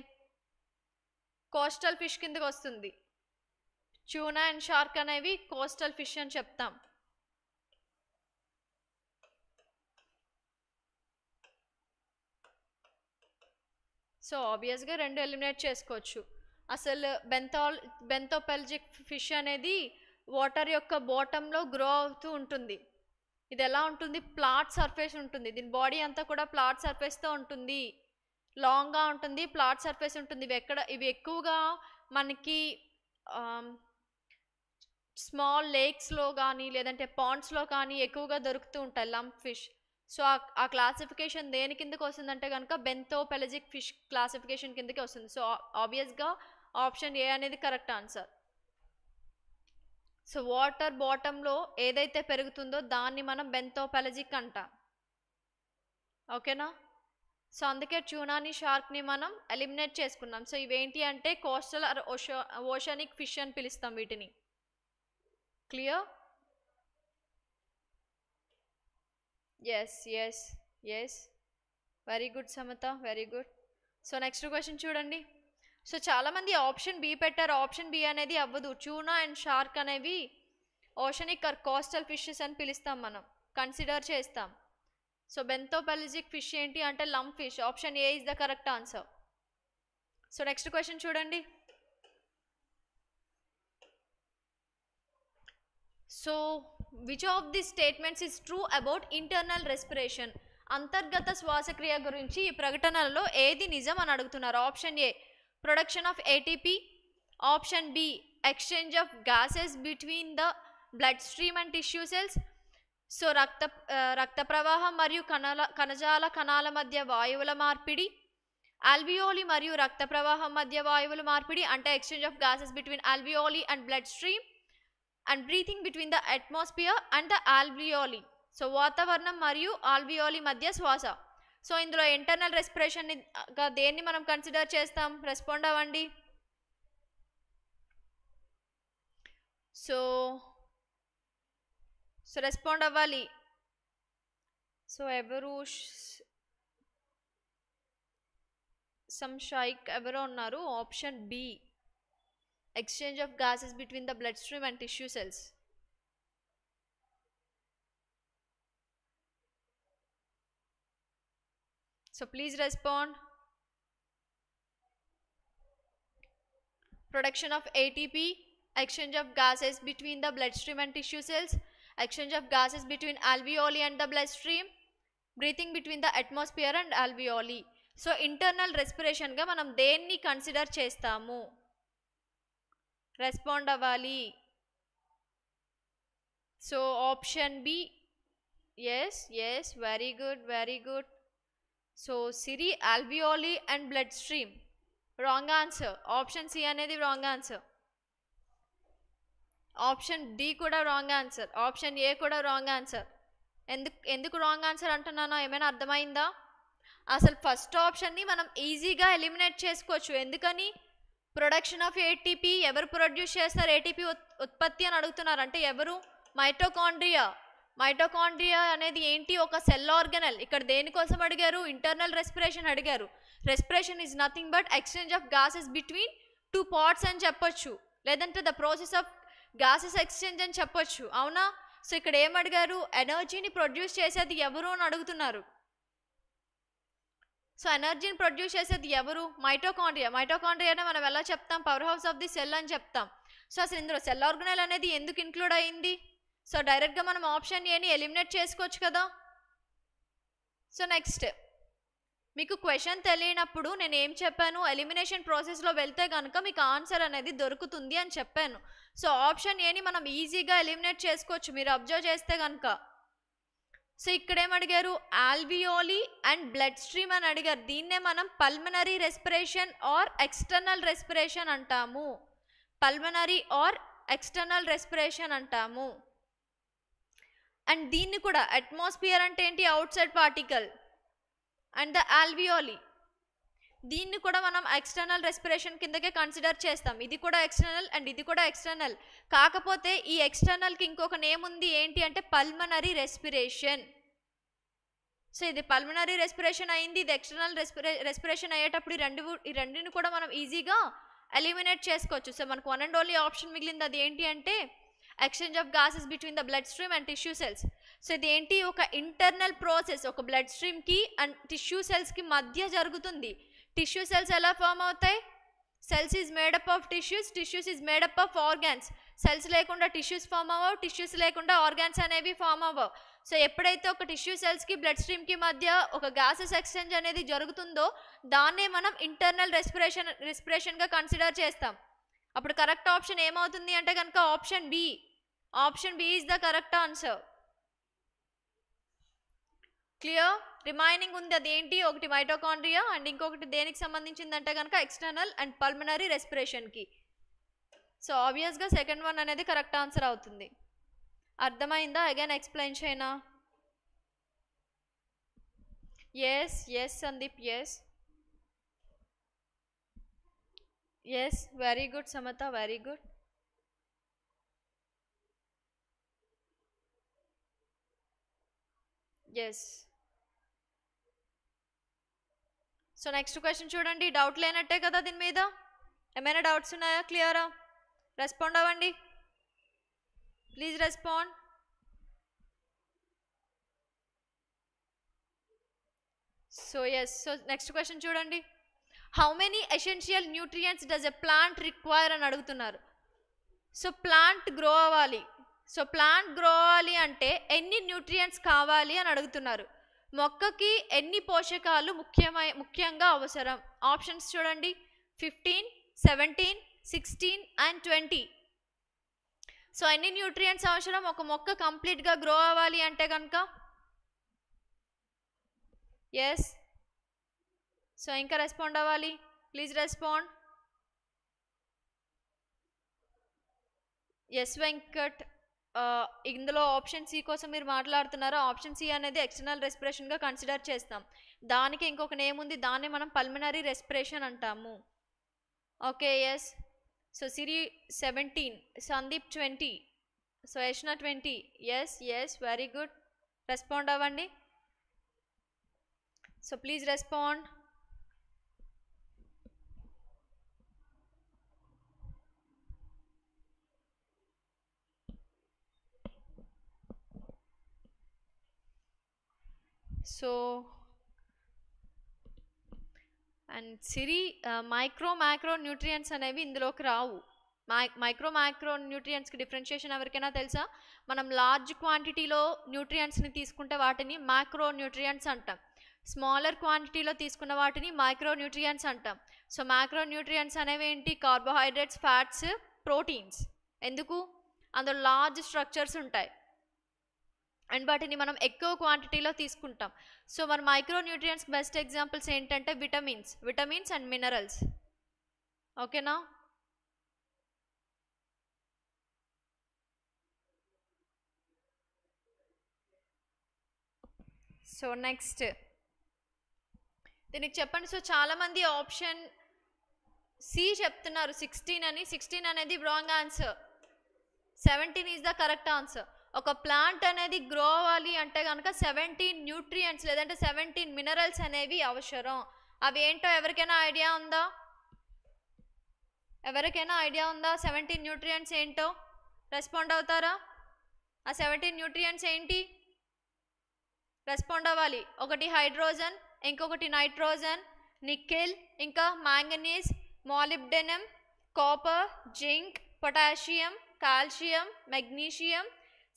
కోస్టల్ ఫిష్ కిందకు వస్తుంది చూనా అండ్ షార్క్ అనేవి కోస్టల్ ఫిష్ అని చెప్తాం సో ఆబ్వియస్గా రెండు ఎలిమినేట్ చేసుకోవచ్చు అసలు బెంథాల్ బెంతోపెల్జిక్ ఫిష్ అనేది వాటర్ యొక్క బాటంలో గ్రో అవుతూ ఉంటుంది ఇది ఎలా ఉంటుంది ప్లాట్ సర్ఫేస్ ఉంటుంది దీని బాడీ అంతా కూడా ప్లాట్ సర్ఫేస్తో ఉంటుంది లాంగ్గా ఉంటుంది ప్లాట్ సర్ఫేస్ ఉంటుంది ఇవి ఎక్కడ ఇవి ఎక్కువగా మనకి స్మాల్ లేక్స్లో కానీ లేదంటే పాండ్స్లో కానీ ఎక్కువగా దొరుకుతూ ఉంటాయి లంప్ ఫిష్ సో ఆ క్లాసిఫికేషన్ దేని కిందకి వస్తుందంటే కనుక బెంతో పెలజిక్ ఫిష్ క్లాసిఫికేషన్ కిందకి వస్తుంది సో ఆబ్వియస్గా ఆప్షన్ ఏ అనేది కరెక్ట్ ఆన్సర్ సో వాటర్ బాటంలో ఏదైతే పెరుగుతుందో దాన్ని మనం బెంతో పెలజిక్ అంట ఓకేనా సో అందుకే చూనాని షార్క్ని మనం ఎలిమినేట్ చేసుకున్నాం సో ఇవేంటి అంటే కోస్టల్ ఓషనిక్ ఫిష్ అని పిలుస్తాం వీటిని clear yes yes yes very good Samatha very good so next question చూడండి సో చాలామంది ఆప్షన్ బి పెట్టారు ఆప్షన్ బి అనేది అవ్వదు చూనా అండ్ షార్క్ అనేవి ఓషనిక్ ఆర్ కోస్టల్ ఫిషెస్ అని పిలుస్తాం మనం కన్సిడర్ చేస్తాం సో బెంతోపెలజిక్ ఫిష్ ఏంటి అంటే lump fish option A is the correct answer so next question చూడండి So, which of these statements is true about internal respiration? అంతర్గత శ్వాసక్రియ గురించి ఈ ప్రకటనలలో ఏది నిజం అని అడుగుతున్నారు option A production of ATP option B exchange of gases between the blood stream and tissue cells so రక్త రక్త ప్రవాహం మరియు కణాల కణజాల కణాల మధ్య వాయువుల మార్పిడి ఆల్వియోలి మరియు రక్త ప్రవాహం మధ్య వాయువుల మార్పిడి అంటే exchange of gases between alveoli and blood stream and breathing between the atmosphere and the ఆల్బియోలీ సో వాతావరణం మరియు ఆల్బియోలీ మధ్య శ్వాస సో ఇందులో ఇంటర్నల్ రెస్పిరేషన్ని దేన్ని మనం కన్సిడర్ చేస్తాం రెస్పాండ్ అవ్వండి సో సో రెస్పాండ్ అవ్వాలి సో ఎవరు సమ్ షైక్ ఎవరో ఉన్నారు option B exchange of gases between the bloodstream and tissue cells. So please respond. Production of ATP, exchange of gases between the bloodstream and tissue cells, exchange of gases between alveoli and the bloodstream, breathing between the atmosphere and alveoli so internal రెస్పిరేషన్గా మనం దేన్ని consider చేస్తాము respond అవ్వాలి so option B yes yes very good very good so Siri alveoli and blood stream wrong answer option C అనేది wrong answer option D కూడా wrong answer option A కూడా wrong answer ఎందుకు ఎందుకు రాంగ్ ఆన్సర్ అంటున్నానో ఏమైనా అర్థమైందా అసలు first ఆప్షన్ని మనం ఈజీగా ఎలిమినేట్ చేసుకోవచ్చు ఎందుకని ప్రొడక్షన్ ఆఫ్ ఏటీపీ ఎవరు ప్రొడ్యూస్ చేస్తారు ఏటీపీ ఉత్పత్తి అని అడుగుతున్నారు అంటే ఎవరు మైటోకాండ్రియా మైటోకాండ్రియా అనేది ఏంటి ఒక సెల్ ఆర్గనల్ ఇక్కడ దేనికోసం అడిగారు ఇంటర్నల్ రెస్పిరేషన్ అడిగారు respiration is nothing but exchange of gases between two parts అని చెప్పొచ్చు లేదంటే the process of gases exchange అని చెప్పొచ్చు అవునా సో ఇక్కడ ఏం అడిగారు ఎనర్జీని ప్రొడ్యూస్ చేసేది ఎవరు అని అడుగుతున్నారు సో ఎనర్జీని ప్రొడ్యూస్ చేసేది ఎవరు మైటోకాండ్రియా మైటోకాండ్రియానే మనం ఎలా చెప్తాం power house of the cell అని చెప్తాం సో అసలు ఇందులో సెల్ ఆర్గనైల్ అనేది ఎందుకు ఇంక్లూడ్ అయింది సో డైరెక్ట్గా మనం ఆప్షన్ ఏని ఎలిమినేట్ చేసుకోవచ్చు కదా సో నెక్స్ట్ మీకు క్వశ్చన్ తెలియనప్పుడు నేను ఏం చెప్పాను ఎలిమినేషన్ ప్రాసెస్లో వెళ్తే కనుక మీకు ఆన్సర్ అనేది దొరుకుతుంది అని చెప్పాను సో ఆప్షన్ ఏని మనం ఈజీగా ఎలిమినేట్ చేసుకోవచ్చు మీరు అబ్జర్వ్ చేస్తే కనుక సో ఇక్కడేం అడిగారు ఆల్వియోలీ అండ్ బ్లడ్ స్ట్రీమ్ అని అడిగారు దీన్నే మనం pulmonary respiration or external respiration అంటాము పల్మనరీ ఆర్ ఎక్స్టర్నల్ రెస్పిరేషన్ అంటాము అండ్ దీన్ని కూడా అట్మాస్ఫియర్ అంటే ఏంటి outside particle and the alveoli దీన్ని కూడా మనం ఎక్స్టర్నల్ రెస్పిరేషన్ కిందకే కన్సిడర్ చేస్తాం ఇది కూడా ఎక్స్టర్నల్ అండ్ ఇది కూడా ఎక్స్టర్నల్ కాకపోతే ఈ ఎక్స్టర్నల్కి ఇంకొక నేమ్ ఉంది ఏంటి అంటే పల్మనరీ రెస్పిరేషన్ సో ఇది పల్మనరీ రెస్పిరేషన్ అయింది ఇది ఎక్స్టర్నల్ రెస్పిరే రెస్పిరేషన్ అయ్యేటప్పుడు ఈ రెండు ఈ రెండుని కూడా మనం ఈజీగా ఎలిమినేట్ చేసుకోవచ్చు సో మనకు వన్ అండ్ ఓన్లీ ఆప్షన్ మిగిలింది అది ఏంటి అంటే exchange of gases between the blood stream and tissue cells so ఇది ఏంటి ఒక ఇంటర్నల్ ప్రాసెస్ ఒక బ్లడ్ స్ట్రీమ్కి అండ్ టిష్యూ సెల్స్కి మధ్య జరుగుతుంది టిష్యూ సెల్స్ ఎలా ఫామ్ అవుతాయి cells is made up of tissues tissues is made up of organs cells లేకుండా టిష్యూస్ ఫామ్ అవ్వవు టిష్యూస్ లేకుండా ఆర్గాన్స్ అనేవి ఫామ్ అవ్వవు సో ఎప్పుడైతే ఒక టిష్యూ సెల్స్కి బ్లడ్ స్ట్రీమ్కి మధ్య ఒక గ్యాసెస్ ఎక్స్చేంజ్ అనేది జరుగుతుందో దాన్నే మనం ఇంటర్నల్ రెస్పిరేషన్ రెస్పిరేషన్గా కన్సిడర్ చేస్తాం అప్పుడు కరెక్ట్ ఆప్షన్ ఏమవుతుంది అంటే కనుక option B option B is the correct answer clear remaining ఉంది అదేంటి ఒకటి మైటోకాండ్రియా అండ్ ఇంకొకటి దేనికి సంబంధించిందంటే కనుక ఎక్స్టర్నల్ అండ్ పల్మనరీ రెస్పిరేషన్కి సో ఆబ్వియస్గా సెకండ్ వన్ అనేది కరెక్ట్ ఆన్సర్ అవుతుంది అర్థమైందా అగైన్ ఎక్స్ప్లెయిన్ చేయనా yes yes Sandeep yes yes very good Samatha very good yes so next question చూడండి డౌట్ లేనట్టే కదా దీని మీద ఏమైనా డౌట్స్ ఉన్నాయా క్లియరా రెస్పాండ్ అవ్వండి please respond so yes so next question చూడండి how many essential nutrients does a plant require అని అడుగుతున్నారు సో ప్లాంట్ గ్రో అవ్వాలి సో ప్లాంట్ గ్రో అవ్వాలి అంటే ఎన్ని న్యూట్రియంట్స్ కావాలి అని అడుగుతున్నారు మొక్కకి ఎన్ని పోషకాలు ముఖ్యమై ముఖ్యంగా అవసరం ఆప్షన్స్ చూడండి fifteen seventeen sixteen and twenty so ఎన్ని న్యూట్రియంట్స్ అవసరం ఒక మొక్క కంప్లీట్గా గ్రో అవ్వాలి అంటే కనుక ఎస్ సో ఇంకా రెస్పాండ్ అవ్వాలి ప్లీజ్ రెస్పాండ్ ఎస్ వెంకట్ ఇందులో ఆప్షన్ సి కోసం మీరు మాట్లాడుతున్నారో ఆప్షన్ సి అనేది ఎక్స్టర్నల్ రెస్పిరేషన్గా కన్సిడర్ చేస్తాం దానికి ఇంకొక నేమ్ ఉంది దాన్ని మనం పల్మనరీ రెస్పిరేషన్ అంటాము okay yes so Siri seventeen Sandeep twenty so Yashna twenty yes yes very good respond అవ్వండి so please respond so and Siri micro macro nutrients అనేవి ఇందులోకి రావు మై మైక్రో మ్యాక్రో న్యూట్రియంట్స్కి డిఫరెన్షియేషన్ ఎవరికైనా తెలుసా మనం లార్జ్ క్వాంటిటీలో న్యూట్రియంట్స్ని తీసుకుంటే వాటిని మైక్రో న్యూట్రియంట్స్ అంటాం స్మాలర్ క్వాంటిటీలో తీసుకున్న వాటిని మైక్రో న్యూట్రియంట్స్ అంటాం సో మ్యాక్రో న్యూట్రియంట్స్ అనేవి ఏంటి కార్బోహైడ్రేట్స్ ఫ్యాట్స్ ప్రోటీన్స్ ఎందుకు అందులో లార్జ్ స్ట్రక్చర్స్ ఉంటాయి అండ్ వాటిని మనం ఎక్కువ క్వాంటిటీలో తీసుకుంటాం సో మన మైక్రోన్యూట్రియంట్స్ బెస్ట్ ఎగ్జాంపుల్స్ ఏంటంటే విటమిన్స్ విటమిన్స్ అండ్ మినరల్స్ ఓకేనా సో నెక్స్ట్ దీనికి చెప్పండి సో చాలామంది ఆప్షన్ సి చెప్తున్నారు సిక్స్టీన్ అని సిక్స్టీన్ అనేది wrong answer seventeen is the correct answer ఒక ప్లాంట్ అనేది గ్రో అవ్వాలి అంటే కనుక సెవెంటీన్ న్యూట్రియంట్స్ లేదంటే సెవెంటీన్ మినరల్స్ అనేవి అవసరం అవి ఏంటో ఎవరికైనా ఐడియా ఉందా ఎవరికైనా ఐడియా ఉందా సెవెంటీన్ న్యూట్రియంట్స్ ఏంటో రెస్పాండ్ అవుతారా ఆ సెవెంటీన్ న్యూట్రియంట్స్ ఏంటి రెస్పాండ్ అవ్వాలి ఒకటి హైడ్రోజన్ ఇంకొకటి నైట్రోజన్ నిక్కెల్ ఇంకా manganese molybdenum copper zinc potassium calcium magnesium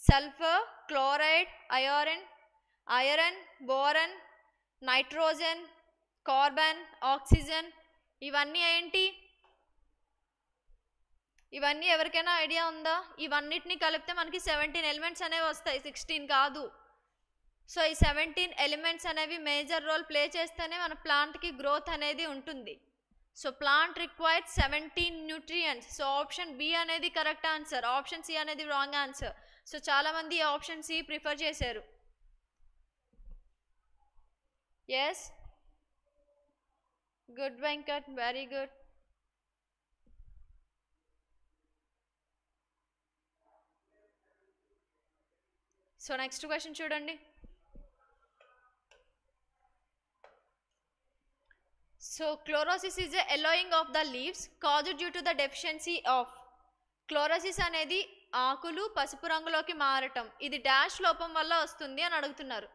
sulphur chloride iron iron boron nitrogen carbon oxygen ఇవన్నీ ఏంటి ఇవన్నీ ఎవరికైనా ఐడియా ఉందా ఇవన్నిటిని కలిపితే మనకి సెవెంటీన్ ఎలిమెంట్స్ అనేవి వస్తాయి సిక్స్టీన్ కాదు సో ఈ సెవెంటీన్ ఎలిమెంట్స్ అనేవి మేజర్ రోల్ ప్లే చేస్తేనే మన ప్లాంట్కి గ్రోత్ అనేది ఉంటుంది so plant required seventeen nutrients so option B అనేది కరెక్ట్ ఆన్సర్ ఆప్షన్ సి అనేది రాంగ్ ఆన్సర్ సో చాలామంది ఆప్షన్ సి ప్రిఫర్ చేశారు yes good Venkat very good so next question చూడండి so chlorosis is yellowing of the leaves cause due to the deficiency of chlorosis అనేది ఆకులు పసుపు రంగులోకి మారటం ఇది డాష్ లోపం వల్ల వస్తుంది అని అడుగుతున్నారు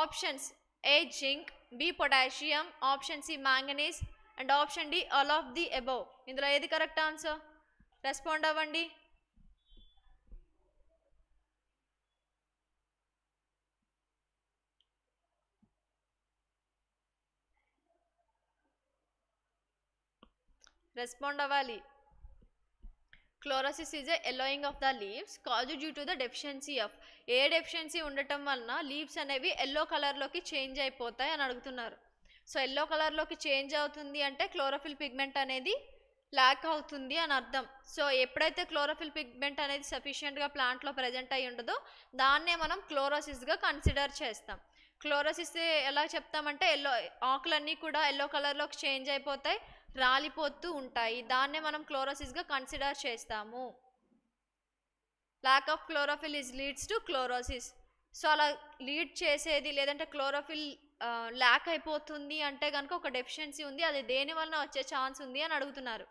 options A zinc B potassium option C manganese and option D all of the above ఇందులో ఏది కరెక్ట్ ఆన్సర్ రెస్పాండ్ అవ్వండి రెస్పాండ్ అవ్వాలి chlorosis is a yellowing of the leaves cause due to the deficiency of ఏ deficiency ఉండటం వలన leaves అనేవి yellow కలర్లోకి change అయిపోతాయి అని అడుగుతున్నారు సో ఎల్లో కలర్లోకి చేంజ్ అవుతుంది అంటే క్లోరోఫిల్ పిగ్మెంట్ అనేది ల్యాక్ అవుతుంది అని అర్థం సో ఎప్పుడైతే క్లోరోఫిల్ పిగ్మెంట్ అనేది సఫిషియెంట్గా ప్లాంట్లో ప్రజెంట్ అయి ఉండదో దాన్నే మనం క్లోరోసిస్గా కన్సిడర్ చేస్తాం క్లోరోసిస్ ఎలా చెప్తామంటే ఎల్లో ఆకులన్నీ కూడా ఎల్లో కలర్లోకి చేంజ్ అయిపోతాయి రాలిపోతూ ఉంటాయి దాన్నే మనం క్లోరోసిస్గా కన్సిడర్ చేస్తాము lack of chlorophyll is leads to chlorosis so అలా లీడ్ చేసేది లేదంటే క్లోరోఫిల్ ల్యాక్ అయిపోతుంది అంటే కనుక ఒక డెఫిషియన్సీ ఉంది అది దేని వలన వచ్చే ఛాన్స్ ఉంది అని అడుగుతున్నారు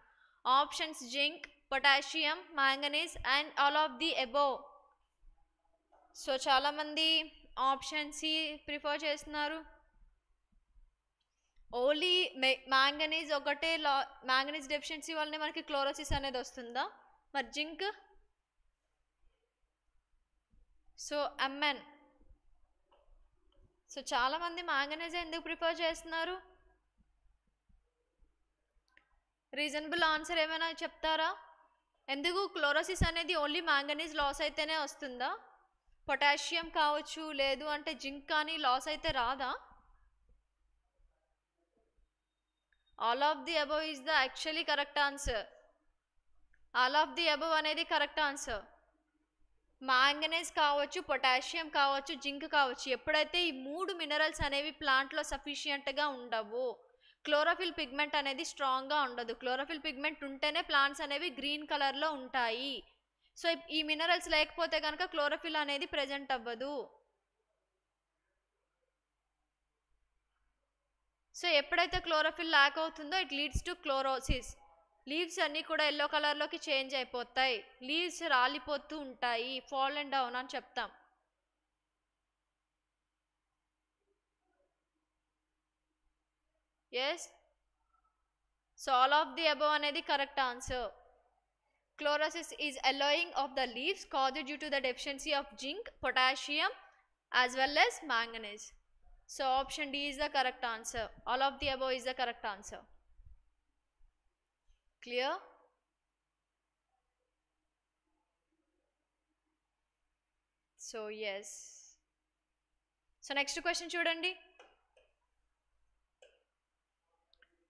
options zinc potassium manganese and all of the above so చాలామంది ఆప్షన్స్ ప్రిఫర్ చేస్తున్నారు ఓన్లీ మ్యాంగనీజ్ ఒకటే లా మ్యాంగనీజ్ డెఫిషియన్సీ వల్లనే మనకి క్లోరోసిస్ అనేది వస్తుందా మరి జింక్ సో ఎంఎన్ సో చాలామంది మ్యాంగనీజ్ ఎందుకు ప్రిఫర్ చేస్తున్నారు రీజనబుల్ ఆన్సర్ ఏమైనా చెప్తారా ఎందుకు క్లోరోసిస్ అనేది ఓన్లీ మ్యాంగనీజ్ లాస్ అయితేనే వస్తుందా పొటాషియం కావచ్చు లేదు అంటే జింక్ కానీ లాస్ అయితే రాదా all of the above is the actually correct answer all of the above అనేది కరెక్ట్ ఆన్సర్ మాంగనేజ్ కావచ్చు పొటాషియం కావచ్చు జింక్ కావచ్చు ఎప్పుడైతే ఈ మూడు మినరల్స్ అనేవి ప్లాంట్లో సఫిషియంట్గా ఉండవు క్లోరోఫిల్ పిగ్మెంట్ అనేది స్ట్రాంగ్గా ఉండదు క్లోరోఫిల్ పిగ్మెంట్ ఉంటేనే ప్లాంట్స్ అనేవి గ్రీన్ కలర్లో ఉంటాయి సో ఈ మినరల్స్ లేకపోతే కనుక క్లోరోఫిల్ అనేది ప్రజెంట్ అవ్వదు సో ఎప్పుడైతే క్లోరోఫిల్ ల్యాక్ అవుతుందో it leads to chlorosis leaves అన్నీ కూడా ఎల్లో కలర్లోకి చేంజ్ అయిపోతాయి లీవ్స్ రాలిపోతూ ఉంటాయి ఫాల్ అండ్ డౌన్ అని చెప్తాం yes so all of the above అనేది correct answer chlorosis is yellowing of the leaves cause due to the deficiency of zinc potassium as well yes manganese So option D is the correct answer. All of the above is the correct answer. Clear? So yes. So next question చూడండి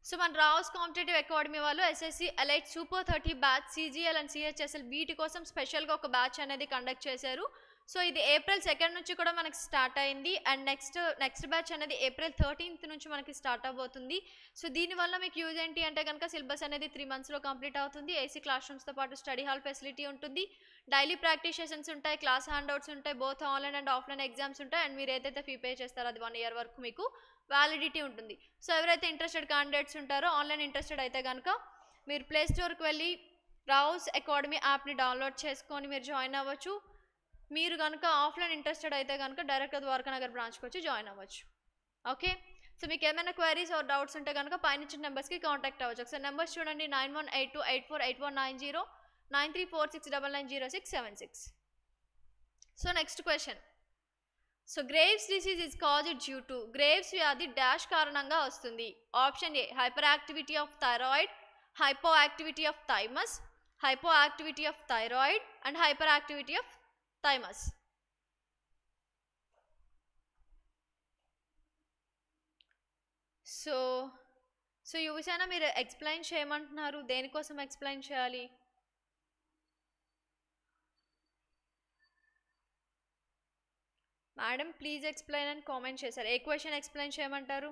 so మన Rao's competitive academy వాళ్ళు SSC elite super thirty batch CGL and CHSL వీటి కోసం స్పెషల్గా ఒక batch అనేది conduct చేశారు so ఇది ఏప్రిల్ సెకండ్ నుంచి కూడా మనకి స్టార్ట్ అయింది అండ్ నెక్స్ట్ నెక్స్ట్ బ్యాచ్ అనేది ఏప్రిల్ థర్టీన్త్ నుంచి మనకి స్టార్ట్ అవుతుంది సో దీనివల్ల మీకు యూజ్ ఏంటి అంటే కనుక సిలబస్ అనేది త్రీ మంత్స్లో కంప్లీట్ అవుతుంది ఏసీ క్లాస్ రూమ్స్తో పాటు స్టడీ హాల్ ఫెసిలిటీ ఉంటుంది డైలీ ప్రాక్టీస్ సెషన్స్ ఉంటాయి క్లాస్ హ్యాండ్అవుట్స్ ఉంటాయి both online and offline exams ఉంటాయి అండ్ మీరు ఏదైతే ఫీ పే చేస్తారో అది వన్ ఇయర్ వరకు మీకు వ్యాలిడిటీ ఉంటుంది సో ఎవరైతే ఇంట్రెస్టెడ్ క్యాండిడేట్స్ ఉంటారో ఆన్లైన్ ఇంట్రెస్టెడ్ అయితే కనుక మీరు ప్లే స్టోర్కి వెళ్ళి రావుస్ అకాడమీ యాప్ని డౌన్లోడ్ చేసుకొని మీరు జాయిన్ అవ్వచ్చు మీరు కనుక ఆఫ్లైన్ ఇంట్రెస్టెడ్ అయితే కనుక డైరెక్ట్గా ద్వారకా నగర్ బ్రాంచ్కి వచ్చి జాయిన్ అవ్వచ్చు ఓకే సో మీకు ఏమైనా క్వైరీస్ ఆర్ డౌట్స్ ఉంటే కనుక పైన ఇచ్చిన నెంబర్స్కి కాంటాక్ట్ అవ్వచ్చు ఒకసారి నెంబర్స్ చూడండి nine one eight two eight four eight one nine zero nine three four six double nine zero six seven six so next question so Graves disease is cause due to Graves వ్యాధి dash కారణంగా వస్తుంది option A hyper activity of thyroid hypo activity of thymus hypo activity of thyroid and hyper activity of thymus so so Yuvasena మీరు explain చేయమంటున్నారు దేనికోసం explain చేయాలి madam please explain అని comment చేశారు ఏ క్వశ్చన్ ఎక్స్ప్లెయిన్ చేయమంటారు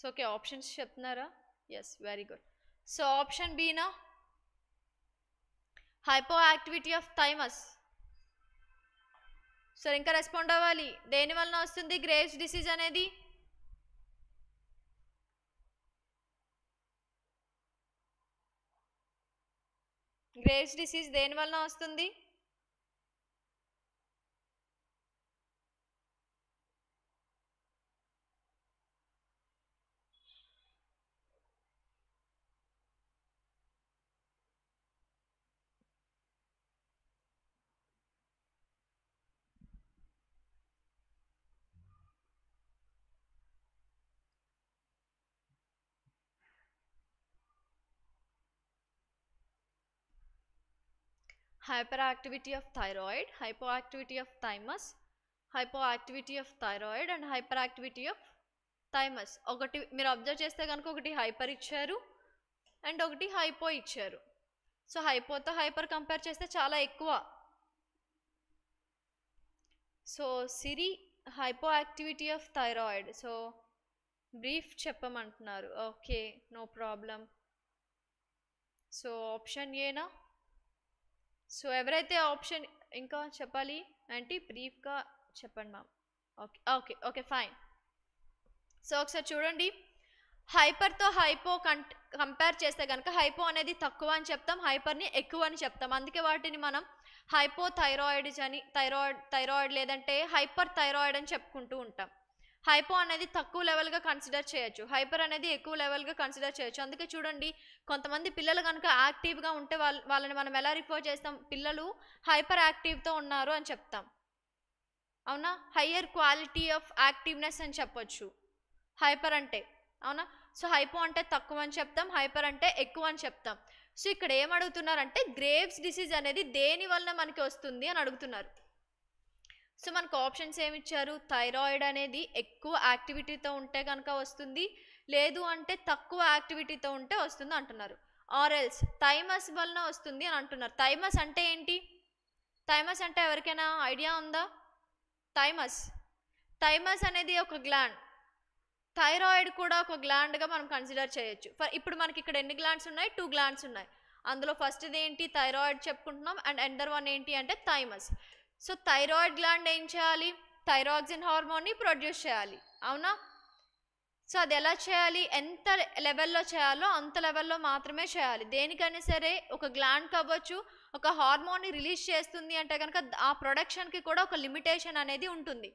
సో ఓకే ఆప్షన్స్ చెప్తున్నారా yes very good so option బీనా హైపోయాక్టివిటీ ఆఫ్ థైమస్ సరే ఇంకా రెస్పాండ్ అవ్వాలి దేని వలన వస్తుంది గ్రేవ్స్ డిసీజ్ అనేది గ్రేవ్స్ డిసీజ్ దేని వలన వస్తుంది hyper activity hyperactivity of thyroid, hypoactivity of thymus, of thyroid and hyper hyperactivity of thymus ఒకటి మీరు అబ్జర్వ్ చేస్తే కనుక ఒకటి హైపర్ ఇచ్చారు అండ్ ఒకటి హైపో ఇచ్చారు సో హైపోతో హైపర్ కంపేర్ చేస్తే చాలా ఎక్కువ so Siri hypo activity of thyroid so brief చెప్పమంటున్నారు okay no problem so option ఏనా సో ఎవరైతే ఆప్షన్ ఇంకా చెప్పాలి అంటే బ్రీఫ్గా చెప్పండి ma'am okay okay okay fine so ఒకసారి చూడండి హైపర్తో హైపో కంట్ కంపేర్ చేస్తే కనుక హైపో అనేది తక్కువ అని చెప్తాం హైపర్ని ఎక్కువ అని చెప్తాం అందుకే వాటిని మనం హైపో థైరాయిడ్ అని థైరాయిడ్ థైరాయిడ్ లేదంటే హైపర్ థైరాయిడ్ అని చెప్పుకుంటూ ఉంటాం హైపో అనేది తక్కువ లెవెల్గా కన్సిడర్ చేయొచ్చు హైపర్ అనేది ఎక్కువ లెవెల్గా కన్సిడర్ చేయొచ్చు అందుకే చూడండి కొంతమంది పిల్లలు కనుక యాక్టివ్గా ఉంటే వాళ్ళ వాళ్ళని మనం ఎలా రిఫర్ చేస్తాం పిల్లలు హైపర్ యాక్టివ్తో ఉన్నారు అని చెప్తాం అవునా హయ్యర్ క్వాలిటీ ఆఫ్ యాక్టివ్నెస్ అని చెప్పొచ్చు హైపర్ అంటే అవునా సో హైపో అంటే తక్కువ అని చెప్తాం హైపర్ అంటే ఎక్కువ అని చెప్తాం సో ఇక్కడ ఏమడుగుతున్నారంటే గ్రేవ్స్ డిసీజ్ అనేది దేని వలన మనకి వస్తుంది అని అడుగుతున్నారు సో మనకు ఆప్షన్స్ ఏమి ఇచ్చారు థైరాయిడ్ అనేది ఎక్కువ యాక్టివిటీతో ఉంటే కనుక వస్తుంది లేదు అంటే తక్కువ యాక్టివిటీతో ఉంటే వస్తుంది అంటున్నారు ఆర్ఎల్స్ థైమస్ వలన వస్తుంది అని అంటున్నారు థైమస్ అంటే ఏంటి థైమస్ అంటే ఎవరికైనా ఐడియా ఉందా థైమస్ థైమస్ అనేది ఒక గ్లాండ్ థైరాయిడ్ కూడా ఒక గ్లాండ్గా మనం కన్సిడర్ చేయొచ్చు ఇప్పుడు మనకి ఇక్కడ ఎన్ని గ్లాండ్స్ ఉన్నాయి టూ గ్లాండ్స్ ఉన్నాయి అందులో ఫస్ట్ది ఏంటి థైరాయిడ్ చెప్పుకుంటున్నాం అండ్ ఎండర్ వన్ ఏంటి అంటే థైమస్ సో థైరాయిడ్ గ్లాండ్ ఏం చేయాలి థైరాక్సిన్ హార్మోన్ని ప్రొడ్యూస్ చేయాలి అవునా సో అది ఎలా చేయాలి ఎంత లెవెల్లో చేయాలో అంత లెవెల్లో మాత్రమే చేయాలి దేనికైనా సరే ఒక గ్లాండ్ కావచ్చు ఒక హార్మోన్ని రిలీజ్ చేస్తుంది అంటే కనుక ఆ ప్రొడక్షన్కి కూడా ఒక లిమిటేషన్ అనేది ఉంటుంది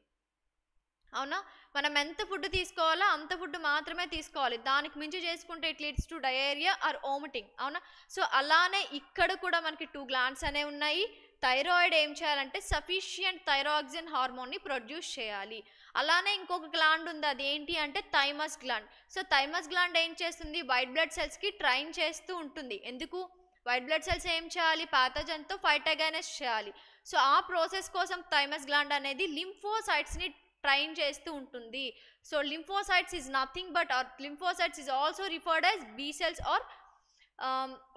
అవునా మనం ఎంత ఫుడ్ తీసుకోవాలో అంత ఫుడ్ మాత్రమే తీసుకోవాలి దానికి మించి చేసుకుంటే it leads to diarrhoea or vomiting అవునా సో అలానే ఇక్కడ కూడా మనకి టూ గ్లాండ్స్ అనేవి ఉన్నాయి థైరాయిడ్ ఏం చేయాలంటే సఫిషియంట్ థైరాక్సిన్ హార్మోన్ని ప్రొడ్యూస్ చేయాలి అలానే ఇంకొక గ్లాండ్ ఉంది అది ఏంటి అంటే thymus gland so thymus gland ఏం చేస్తుంది వైట్ బ్లడ్ సెల్స్కి ట్రైన్ చేస్తూ ఉంటుంది ఎందుకు వైట్ బ్లడ్ సెల్స్ ఏం చేయాలి పాతజన్తో ఫైట్ అగైనెస్ చేయాలి సో ఆ ప్రాసెస్ కోసం థైమస్ గ్లాండ్ అనేది లింఫోసైట్స్ని ట్రైన్ చేస్తూ ఉంటుంది so lymphocytes is nothing but or lymphocytes is also referred as B cells or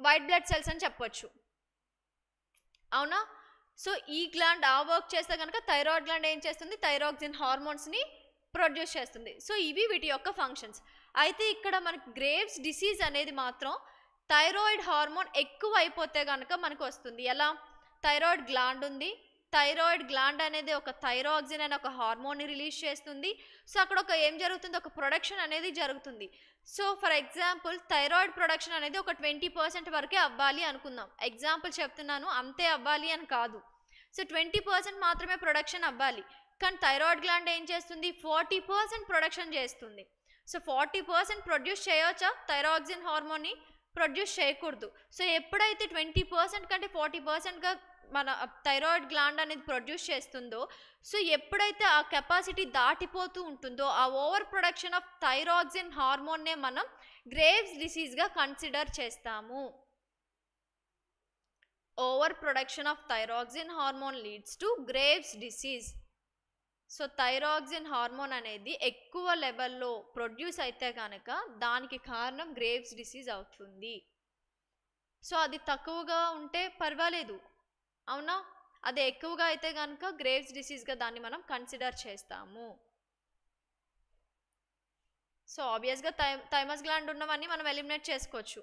white blood cells అని చెప్పొచ్చు అవునా సో ఈ గ్లాండ్ ఆ వర్క్ చేస్తే కనుక థైరాయిడ్ గ్లాండ్ ఏం చేస్తుంది థైరాక్సిన్ హార్మోన్స్ని ప్రొడ్యూస్ చేస్తుంది సో ఇవి వీటి యొక్క ఫంక్షన్స్ అయితే ఇక్కడ మనకి గ్రేవ్స్ డిసీజ్ అనేది మాత్రం థైరాయిడ్ హార్మోన్ ఎక్కువ అయిపోతే కనుక మనకు వస్తుంది ఎలా థైరాయిడ్ గ్లాండ్ ఉంది థైరాయిడ్ గ్లాండ్ అనేది ఒక థైరాక్సిన్ అనే ఒక హార్మోన్ని రిలీజ్ చేస్తుంది సో అక్కడ ఒక ఏం జరుగుతుంది ఒక ప్రొడక్షన్ అనేది జరుగుతుంది so for example thyroid production అనేది ఒక ట్వంటీ పర్సెంట్ వరకే అవ్వాలి అనుకుందాం ఎగ్జాంపుల్ చెప్తున్నాను అంతే అవ్వాలి అని కాదు సో ట్వంటీ పర్సెంట్ మాత్రమే ప్రొడక్షన్ అవ్వాలి కానీ థైరాయిడ్ గ్లాండ్ ఏం చేస్తుంది ఫార్టీ పర్సెంట్ ప్రొడక్షన్ చేస్తుంది సో ఫార్టీ పర్సెంట్ ప్రొడ్యూస్ చేయవచ్చా థైరాక్సిన్ హార్మోన్ని ప్రొడ్యూస్ చేయకూడదు సో ఎప్పుడైతే ట్వంటీ పర్సెంట్ కంటే ఫార్టీ పర్సెంట్గా మన థైరాయిడ్ గ్లాండ్ అనేది ప్రొడ్యూస్ చేస్తుందో సో ఎప్పుడైతే ఆ కెపాసిటీ దాటిపోతూ ఉంటుందో ఆ ఓవర్ ప్రొడక్షన్ ఆఫ్ థైరాక్సిన్ హార్మోన్నే మనం గ్రేవ్స్ డిసీజ్గా కన్సిడర్ చేస్తాము over production of thyroxine hormone leads to Graves disease so thyroxine hormone అనేది ఎక్కువ లెవెల్లో ప్రొడ్యూస్ అయితే కనుక దానికి కారణం గ్రేవ్స్ డిసీజ్ అవుతుంది సో అది తక్కువగా ఉంటే పర్వాలేదు అవునా అది ఎక్కువగా అయితే కనుక గ్రేవ్స్ డిసీజ్గా దాన్ని మనం కన్సిడర్ చేస్తాము సో ఆబ్వియస్గా థై థైమస్ గ్లాండ్ ఉన్నవన్నీ మనం ఎలిమినేట్ చేసుకోవచ్చు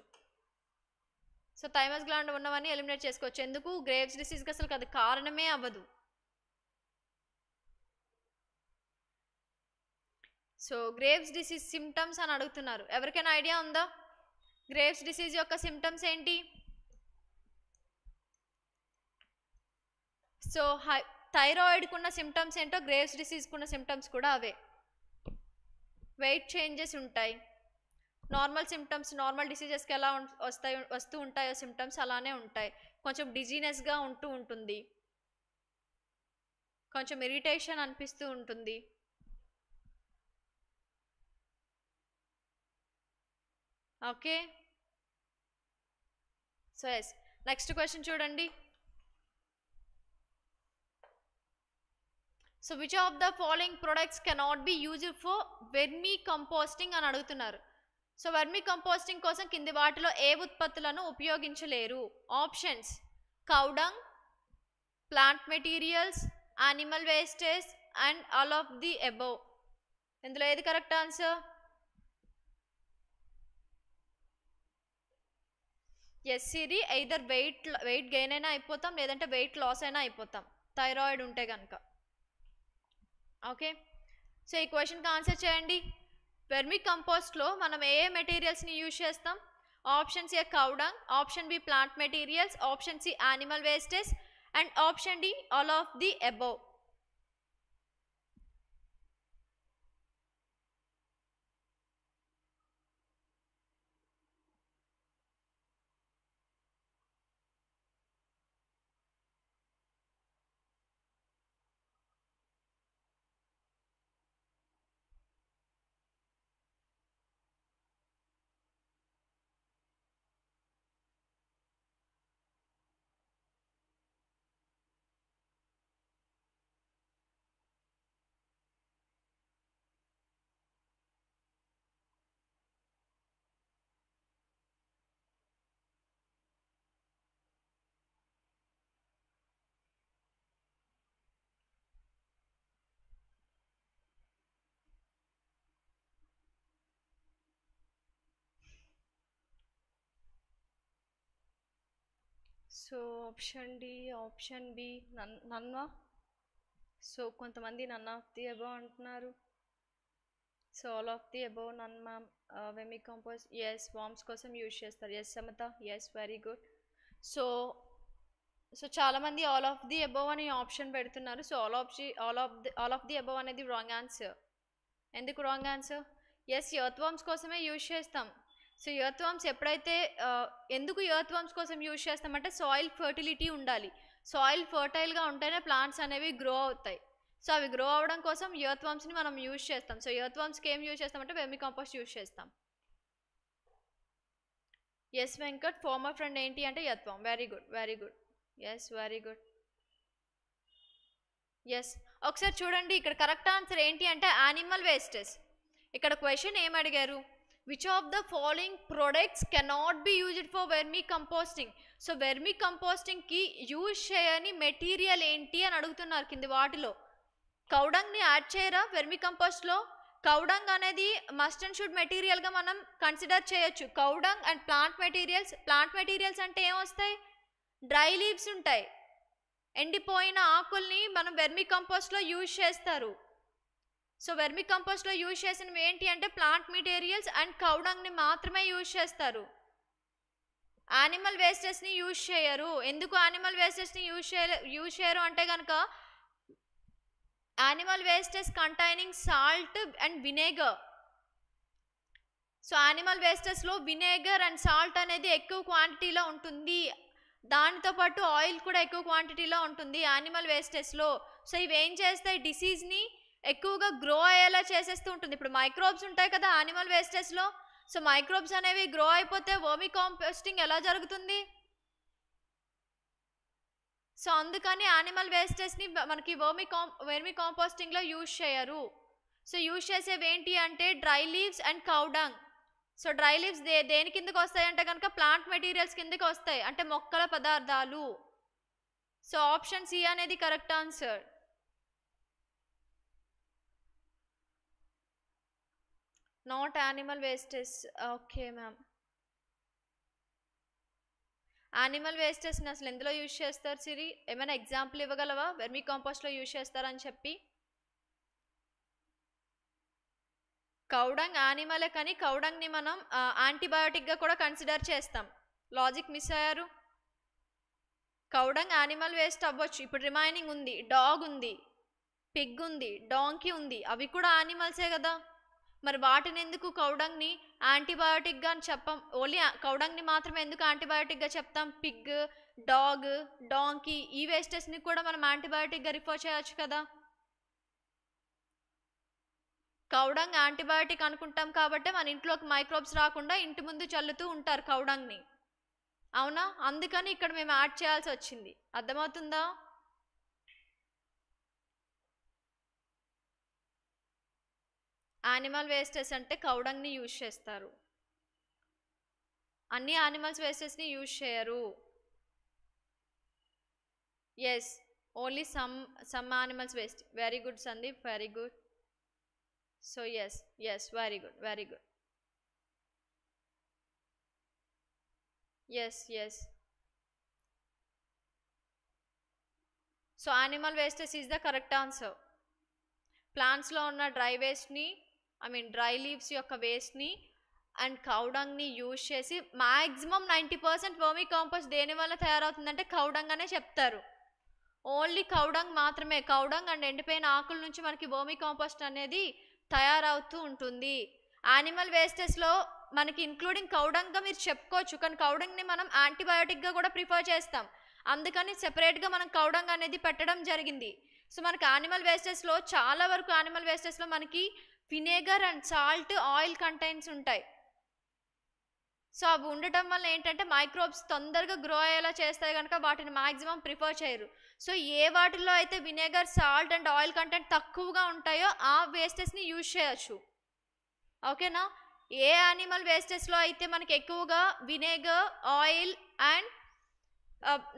సో థైమస్ గ్లాండ్ ఉన్నవన్నీ ఎలిమినేట్ చేసుకోవచ్చు ఎందుకు గ్రేవ్స్ డిసీజ్కి అసలు అది కారణమే అవ్వదు సో గ్రేవ్స్ డిసీజ్ సిమ్టమ్స్ అని అడుగుతున్నారు ఎవరికైనా ఐడియా ఉందా గ్రేవ్స్ డిసీజ్ యొక్క సిమ్టమ్స్ ఏంటి సో హై థైరాయిడ్కున్న సిమ్టమ్స్ ఏంటో గ్రేవ్స్ ఉన్న సిమ్టమ్స్ కూడా అవే వెయిట్ చేంజెస్ ఉంటాయి నార్మల్ సిమ్టమ్స్ నార్మల్ డిసీజెస్కి ఎలా వస్తాయి వస్తూ ఉంటాయో సిమ్టమ్స్ అలానే ఉంటాయి కొంచెం డిజీనెస్గా ఉంటూ ఉంటుంది కొంచెం ఇరిటేషన్ అనిపిస్తూ ఉంటుంది okay so yes next question చూడండి so which of the following products cannot be use for vermi composting అని అడుగుతున్నారు సో వెర్మీ కంపోస్టింగ్ కోసం కింది వాటిలో ఏ ఉత్పత్తులను ఉపయోగించలేరు options cow dung plant materials animal wastage and all of the above ఇందులో ఏది కరెక్ట్ ఆన్సర్ ఎస్ ఇది ఎయిదర్ వెయిట్ వెయిట్ గెయిన్ అయినా అయిపోతాం లేదంటే వెయిట్ లాస్ అయినా అయిపోతాం థైరాయిడ్ ఉంటే కనుక ఓకే సో ఈ క్వశ్చన్కి ఆన్సర్ చేయండి వెర్మి కంపోస్ట్లో మనం ఏ ఏ మెటీరియల్స్ని యూజ్ చేస్తాం options A cow dung option B plant materials option C animal wastage and option D all of the above so option D option B none నన్వా సో కొంతమంది నన్ ఆఫ్ ది అబో అంటున్నారు so all of the above none ma'am vermi compose yes worms కోసం use చేస్తారు yes Samata yes very good so so చాలామంది all of the above అని option పెడుతున్నారు so all of the all of the all of the above అనేది wrong answer ఎందుకు wrong answer yes earth worms కోసమే use చేస్తాం so earth worms ఎప్పుడైతే ఎందుకు earth worms కోసం యూజ్ చేస్తామంటే సాయిల్ ఫర్టిలిటీ ఉండాలి సాయిల్ ఫర్టైల్గా ఉంటేనే ప్లాంట్స్ అనేవి గ్రో అవుతాయి సో అవి గ్రో అవడం కోసం ఎర్త్ వామ్స్ని మనం యూజ్ చేస్తాం సో ఎర్త్ వామ్స్కి ఏం యూజ్ చేస్తామంటే వెర్మి కంపోస్ట్ యూజ్ చేస్తాం ఎస్ వెంకట్ ఫార్మర్ ఫ్రెండ్ ఏంటి అంటే earth worm very good very good yes very good yes ఒకసారి చూడండి ఇక్కడ కరెక్ట్ ఆన్సర్ ఏంటి అంటే యానిమల్ వేస్టెస్ ఇక్కడ క్వశ్చన్ ఏం అడిగారు which of the following products cannot be used for vermi composting so vermi కంపోస్టింగ్కి యూజ్ చేయని మెటీరియల్ ఏంటి అని అడుగుతున్నారు కింది వాటిలో కౌడంగ్ని యాడ్ చేయరా వెర్మీ కంపోస్ట్లో కౌడంగ్ అనేది మస్ట్ అండ్ షుడ్ మెటీరియల్గా మనం కన్సిడర్ చేయొచ్చు cow dung and plant materials plant materials అంటే ఏమొస్తాయి డ్రై లీవ్స్ ఉంటాయి ఎండిపోయిన ఆకుల్ని మనం వెర్మీ కంపోస్ట్లో యూజ్ చేస్తారు సో వెర్మి కంపోస్ట్లో యూజ్ చేసినవి ఏంటి అంటే ప్లాంట్ మెటీరియల్స్ అండ్ కౌడంగ్ని మాత్రమే యూజ్ చేస్తారు యానిమల్ వేస్టెస్ని యూజ్ చేయరు ఎందుకు యానిమల్ వేస్టెస్ని యూజ్ చేయ యూజ్ చేయరు అంటే కనుక animal wastes containing salt and vinegar so animal వేస్టెస్లో వినేగర్ అండ్ సాల్ట్ అనేది ఎక్కువ క్వాంటిటీలో ఉంటుంది దానితో పాటు ఆయిల్ కూడా ఎక్కువ క్వాంటిటీలో ఉంటుంది యానిమల్ వేస్టెస్లో సో ఇవి ఏం చేస్తాయి డిసీజ్ని ఎక్కువగా గ్రో అయ్యేలా చేసేస్తూ ఉంటుంది ఇప్పుడు మైక్రోబ్స్ ఉంటాయి కదా ఆనిమల్ వేస్టేజ్లో సో మైక్రోబ్స్ అనేవి గ్రో అయిపోతే వర్మి కాంపోస్టింగ్ ఎలా జరుగుతుంది సో అందుకని యానిమల్ వేస్టేజ్ని మనకి వర్మి కాం వెర్మి కాంపోస్టింగ్లో యూజ్ చేయరు సో యూజ్ చేసేవి ఏంటి అంటే dry leaves and cow dung so dry leaves దే దేని కిందకి వస్తాయంటే కనుక ప్లాంట్ మెటీరియల్స్ కిందకి వస్తాయి అంటే మొక్కల పదార్థాలు సో ఆప్షన్ సి అనేది correct answer not animal wastes okay ma'am animal వేస్టెస్ని అసలు ఎందులో యూజ్ చేస్తారు సిరి ఏమైనా ఎగ్జాంపుల్ ఇవ్వగలవా వెర్మీ కాంపోస్ట్లో యూజ్ చేస్తారని చెప్పి కౌడంగ్ యానిమలే కానీ కౌడంగ్ని మనం యాంటీబయాటిక్గా కూడా కన్సిడర్ చేస్తాం లాజిక్ మిస్ అయ్యారు కౌడంగ్ యానిమల్ వేస్ట్ అవ్వచ్చు ఇప్పుడు రిమైనింగ్ ఉంది డాగ్ ఉంది పిగ్ ఉంది డాంకీ ఉంది అవి కూడా యానిమల్సే కదా మరి వాటిని ఎందుకు కౌడంగ్ని యాంటీబయోటిక్గా అని చెప్పం ఓన్లీ కౌడంగ్ని మాత్రమే ఎందుకు యాంటీబయోటిక్గా చెప్తాం పిగ్ డాగ్ డాంకీ ఈ వేస్టెస్ని కూడా మనం యాంటీబయోటిక్గా రిఫర్ చేయొచ్చు కదా కౌడంగ్ యాంటీబయోటిక్ అనుకుంటాం కాబట్టి మన ఇంట్లోకి మైక్రోబ్స్ రాకుండా ఇంటి ముందు చల్లుతూ ఉంటారు కౌడంగ్ని అవునా అందుకని ఇక్కడ మేము యాడ్ చేయాల్సి వచ్చింది అర్థమవుతుందా యానిమల్ వేస్టెస్ అంటే కౌడంగ్ని యూజ్ చేస్తారు అన్ని యానిమల్స్ వేస్టెస్ని యూజ్ చేయరు yes only some some animals waste very good Sandeep very good so yes yes very good very good yes yes so animal wastes is the correct answer ప్లాంట్స్లో ఉన్న dry వేస్ట్ని I mean dry leaves యొక్క వేస్ట్ని and కౌడంగ్ని use చేసి maximum ninety percent vermicompost దేనివల్ల తయారవుతుందంటే cow dung అనే చెప్తారు ఓన్లీ కౌడంగ్ మాత్రమే కౌడంగ్ అండ్ ఎండిపోయిన ఆకుల నుంచి మనకి వర్మీ కాంపోస్ట్ అనేది తయారవుతూ ఉంటుంది యానిమల్ వేస్టెస్లో మనకి ఇంక్లూడింగ్ కౌడంగ్గా మీరు చెప్పుకోవచ్చు కానీ కౌడంగ్ని మనం యాంటీబయోటిక్గా కూడా ప్రిఫర్ చేస్తాం అందుకని సెపరేట్గా మనం కౌడంగ్ అనేది పెట్టడం జరిగింది సో మనకి యానిమల్ వేస్టెస్లో చాలా వరకు యానిమల్ వేస్టెస్లో మనకి vinegar and salt oil contains ఉంటాయి సో అవి ఉండటం వల్ల ఏంటంటే మైక్రోబ్స్ తొందరగా గ్రో అయ్యేలా చేస్తాయి కనుక వాటిని మాక్సిమం ప్రిఫర్ చేయరు సో ఏ వాటిల్లో అయితే vinegar salt and oil content తక్కువగా ఉంటాయో ఆ వేస్టెస్ని యూజ్ చేయొచ్చు ఓకేనా ఏ యానిమల్ వేస్టెస్లో అయితే మనకి ఎక్కువగా వినేగర్ ఆయిల్ అండ్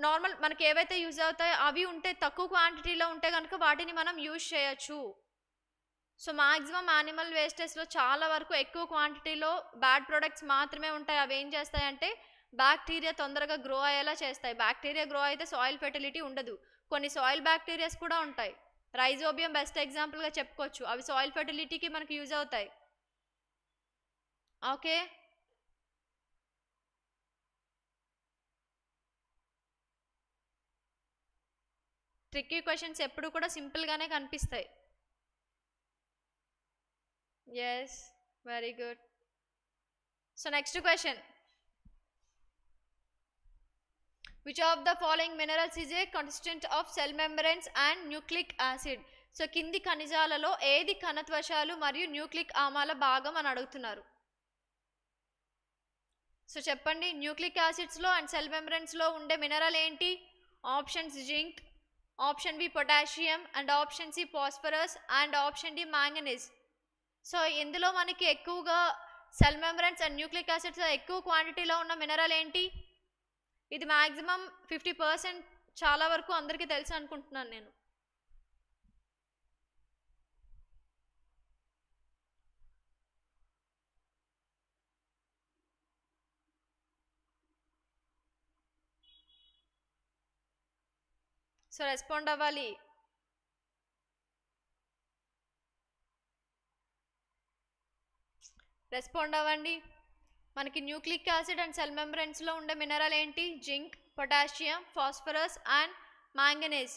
నార్మల్ మనకి ఏవైతే యూజ్ అవుతాయో అవి ఉంటే తక్కువ క్వాంటిటీలో ఉంటే కనుక వాటిని మనం యూజ్ చేయొచ్చు సో మాక్సిమం యానిమల్ వేస్టేజ్లో చాలా వరకు ఎక్కువ క్వాంటిటీలో బ్యాడ్ ప్రోడక్ట్స్ మాత్రమే ఉంటాయి అవి ఏం చేస్తాయంటే బ్యాక్టీరియా తొందరగా గ్రో అయ్యేలా చేస్తాయి బ్యాక్టీరియా గ్రో అయితే సాయిల్ ఫెర్టిలిటీ ఉండదు కొన్ని సాయిల్ బ్యాక్టీరియాస్ కూడా ఉంటాయి రైజోబియం బెస్ట్ ఎగ్జాంపుల్గా చెప్పుకోవచ్చు అవి సాయిల్ ఫెర్టిలిటీకి మనకు యూజ్ అవుతాయి ఓకే ట్రిక్కీ క్వశ్చన్స్ ఎప్పుడు కూడా సింపుల్గానే కనిపిస్తాయి yes very good so next question which of the following minerals is a constituent of cell membranes and nucleic acid so కింది ఖనిజాలలో ఏది కణత్వశాలు మరియు న్యూక్లిక్ ఆమాల భాగం అని అడుగుతున్నారు సో చెప్పండి న్యూక్లిక్ యాసిడ్స్లో అండ్ సెల్ మెంబరెన్స్లో ఉండే మినరల్ ఏంటి options zinc option B potassium and option C phosphorus and option D manganese so ఇందులో మనకి ఎక్కువగా cell membranes and nucleic acids ఎక్కువ క్వాంటిటీలో ఉన్న మినరల్ ఏంటి ఇది మ్యాక్సిమం ఫిఫ్టీ పర్సెంట్ చాలా వరకు అందరికీ తెలుసు అనుకుంటున్నాను నేను సో రెస్పాండ్ అవ్వాలి రెస్పాండ్ అవ్వండి మనకి న్యూక్లిక్ యాసిడ్ అండ్ సెల్ మెంబ్రెన్స్లో ఉండే మినరల్ ఏంటి zinc potassium phosphorus and manganese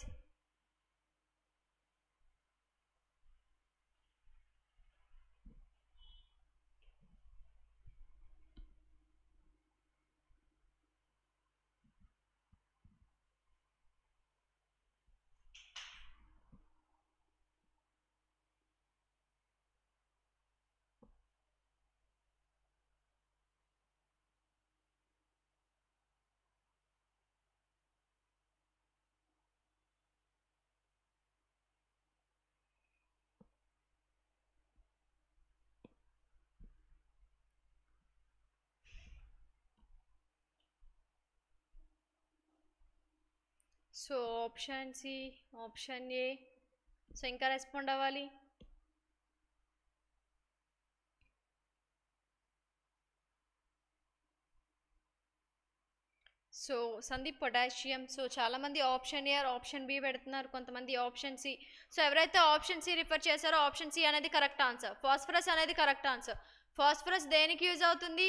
so option C option A so ఇంకా రెస్పాండ్ అవ్వాలి సో సందీప్ పొటాషియం సో చాలామంది ఆప్షన్ ఏ ఆప్షన్ బి పెడుతున్నారు కొంతమంది ఆప్షన్ సి సో ఎవరైతే ఆప్షన్ సి రిఫర్ చేశారో ఆప్షన్ సి అనేది కరెక్ట్ ఆన్సర్ ఫాస్ఫరస్ అనేది కరెక్ట్ ఆన్సర్ ఫాస్ఫరస్ దేనికి యూజ్ అవుతుంది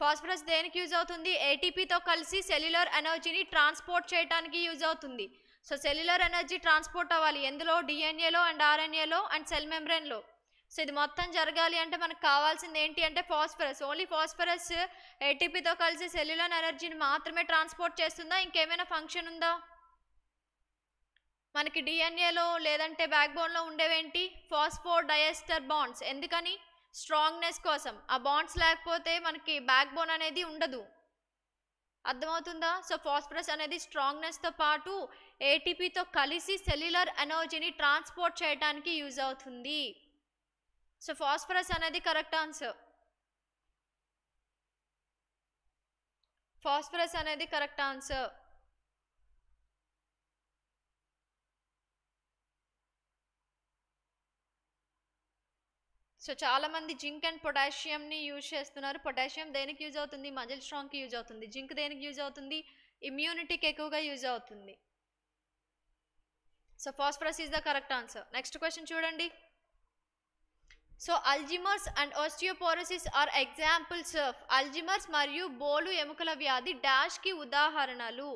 ఫాస్ఫరస్ దేనికి యూజ్ అవుతుంది ఏటీపీతో కలిసి సెల్యులర్ ఎనర్జీని ట్రాన్స్పోర్ట్ చేయడానికి యూజ్ అవుతుంది సో సెల్యులర్ ఎనర్జీ ట్రాన్స్పోర్ట్ అవ్వాలి ఎందులో డిఎన్ఏలో అండ్ ఆర్ఎన్ఏలో అండ్ సెల్ మెంబ్రెన్లో సో ఇది మొత్తం జరగాలి అంటే మనకు కావాల్సింది ఏంటి అంటే ఫాస్ఫరస్ ఓన్లీ ఫాస్ఫరస్ ఏటీపీతో కలిసి సెల్యులర్ ఎనర్జీని మాత్రమే ట్రాన్స్పోర్ట్ చేస్తుందా ఇంకేమైనా ఫంక్షన్ ఉందా మనకి డిఎన్ఏలో లేదంటే బ్యాక్బోన్లో ఉండేవేంటి ఫాస్ఫోర్ డయెస్టర్ బాండ్స్ ఎందుకని స్ట్రాంగ్నెస్ కోసం ఆ బాండ్స్ లేకపోతే మనకి బ్యాక్ బోన్ అనేది ఉండదు అర్థమవుతుందా సో ఫాస్ఫరస్ అనేది స్ట్రాంగ్నెస్తో పాటు ఏటీపీతో కలిసి సెల్యులర్ ఎనర్జీని ట్రాన్స్పోర్ట్ చేయడానికి యూజ్ అవుతుంది సో ఫాస్ఫరస్ అనేది కరెక్ట్ ఆన్సర్ ఫాస్ఫరస్ అనేది కరెక్ట్ ఆన్సర్ సో చాలా మంది జింక్ అండ్ పొటాషియంని యూజ్ చేస్తున్నారు పొటాషియం దేనికి యూజ్ అవుతుంది మజిల్ స్ట్రాంగ్కి యూజ్ అవుతుంది జింక్ దేనికి యూజ్ అవుతుంది ఇమ్యూనిటీకి ఎక్కువగా యూజ్ అవుతుంది so phosphorus is the correct answer next question చూడండి so Alzheimer's and osteoporosis are examples of Alzheimer's మరియు బోలు ఎముకల వ్యాధి డాష్కి ఉదాహరణలు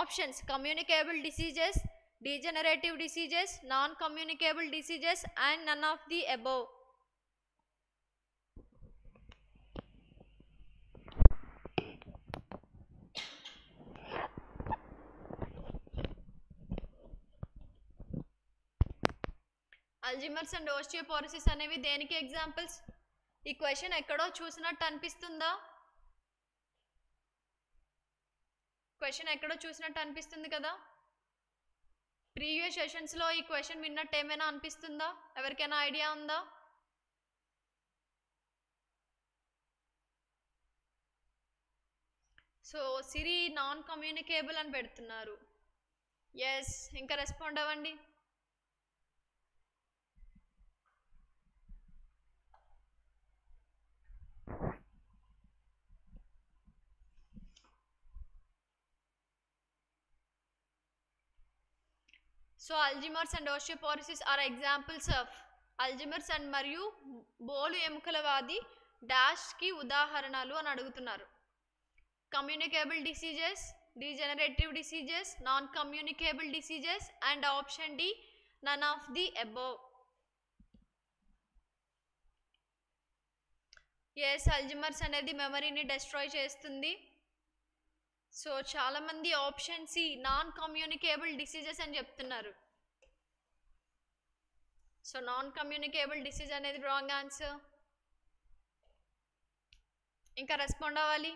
options communicable diseases degenerative diseases non communicable diseases and none of the above Alzheimer's and osteoporosis అనేవి దేనికి examples ఈ క్వశ్చన్ ఎక్కడో చూసినట్టు అనిపిస్తుందా క్వశ్చన్ ఎక్కడో చూసినట్టు అనిపిస్తుంది కదా ప్రీవియస్ సెషన్స్లో ఈ క్వశ్చన్ విన్నట్టు ఏమైనా అనిపిస్తుందా ఎవరికైనా ఐడియా ఉందా సో సిరి నాన్ కమ్యూనికేబుల్ అని పెడుతున్నారు ఎస్ ఇంకా రెస్పాండ్ అవ్వండి so Alzheimer's and osteoporosis are examples of Alzheimer's and మరియు బోలు ఎముకల వ్యాధి డాష్కి ఉదాహరణలు అని అడుగుతున్నారు communicable diseases degenerative diseases non communicable diseases and option D none of the above yes Alzheimer's అనేది మెమరీని డెస్ట్రాయ్ చేస్తుంది సో చాలామంది ఆప్షన్స్ ఈ నాన్ కమ్యూనికేబుల్ డిసీజెస్ అని చెప్తున్నారు సో నాన్ కమ్యూనికేబుల్ డిసీజ్ అనేది రాంగ్ ఆన్సర్ ఇంకా రెస్పాండ్ అవ్వాలి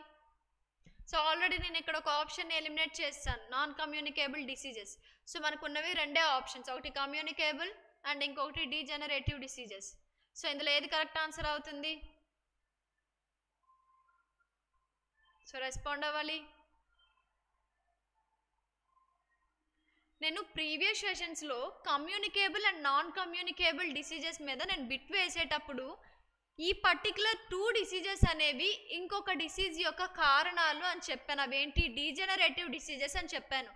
సో ఆల్రెడీ నేను ఇక్కడ ఒక ఆప్షన్ ఎలిమినేట్ చేస్తాను నాన్ కమ్యూనికేబుల్ డిసీజెస్ సో మనకు ఉన్నవి రెండే ఆప్షన్స్ ఒకటి కమ్యూనికేబుల్ అండ్ ఇంకొకటి డీజనరేటివ్ డిసీజెస్ సో ఇందులో ఏది కరెక్ట్ ఆన్సర్ అవుతుంది సో రెస్పాండ్ అవ్వాలి నేను ప్రీవియస్ సెషన్స్లో communicable and non communicable diseases మీద నేను బిట్ వేసేటప్పుడు ఈ పర్టికులర్ టూ డిసీజెస్ అనేవి ఇంకొక డిసీజ్ యొక్క కారణాలు అని చెప్పాను అవేంటి డీజెనరేటివ్ డిసీజెస్ అని చెప్పాను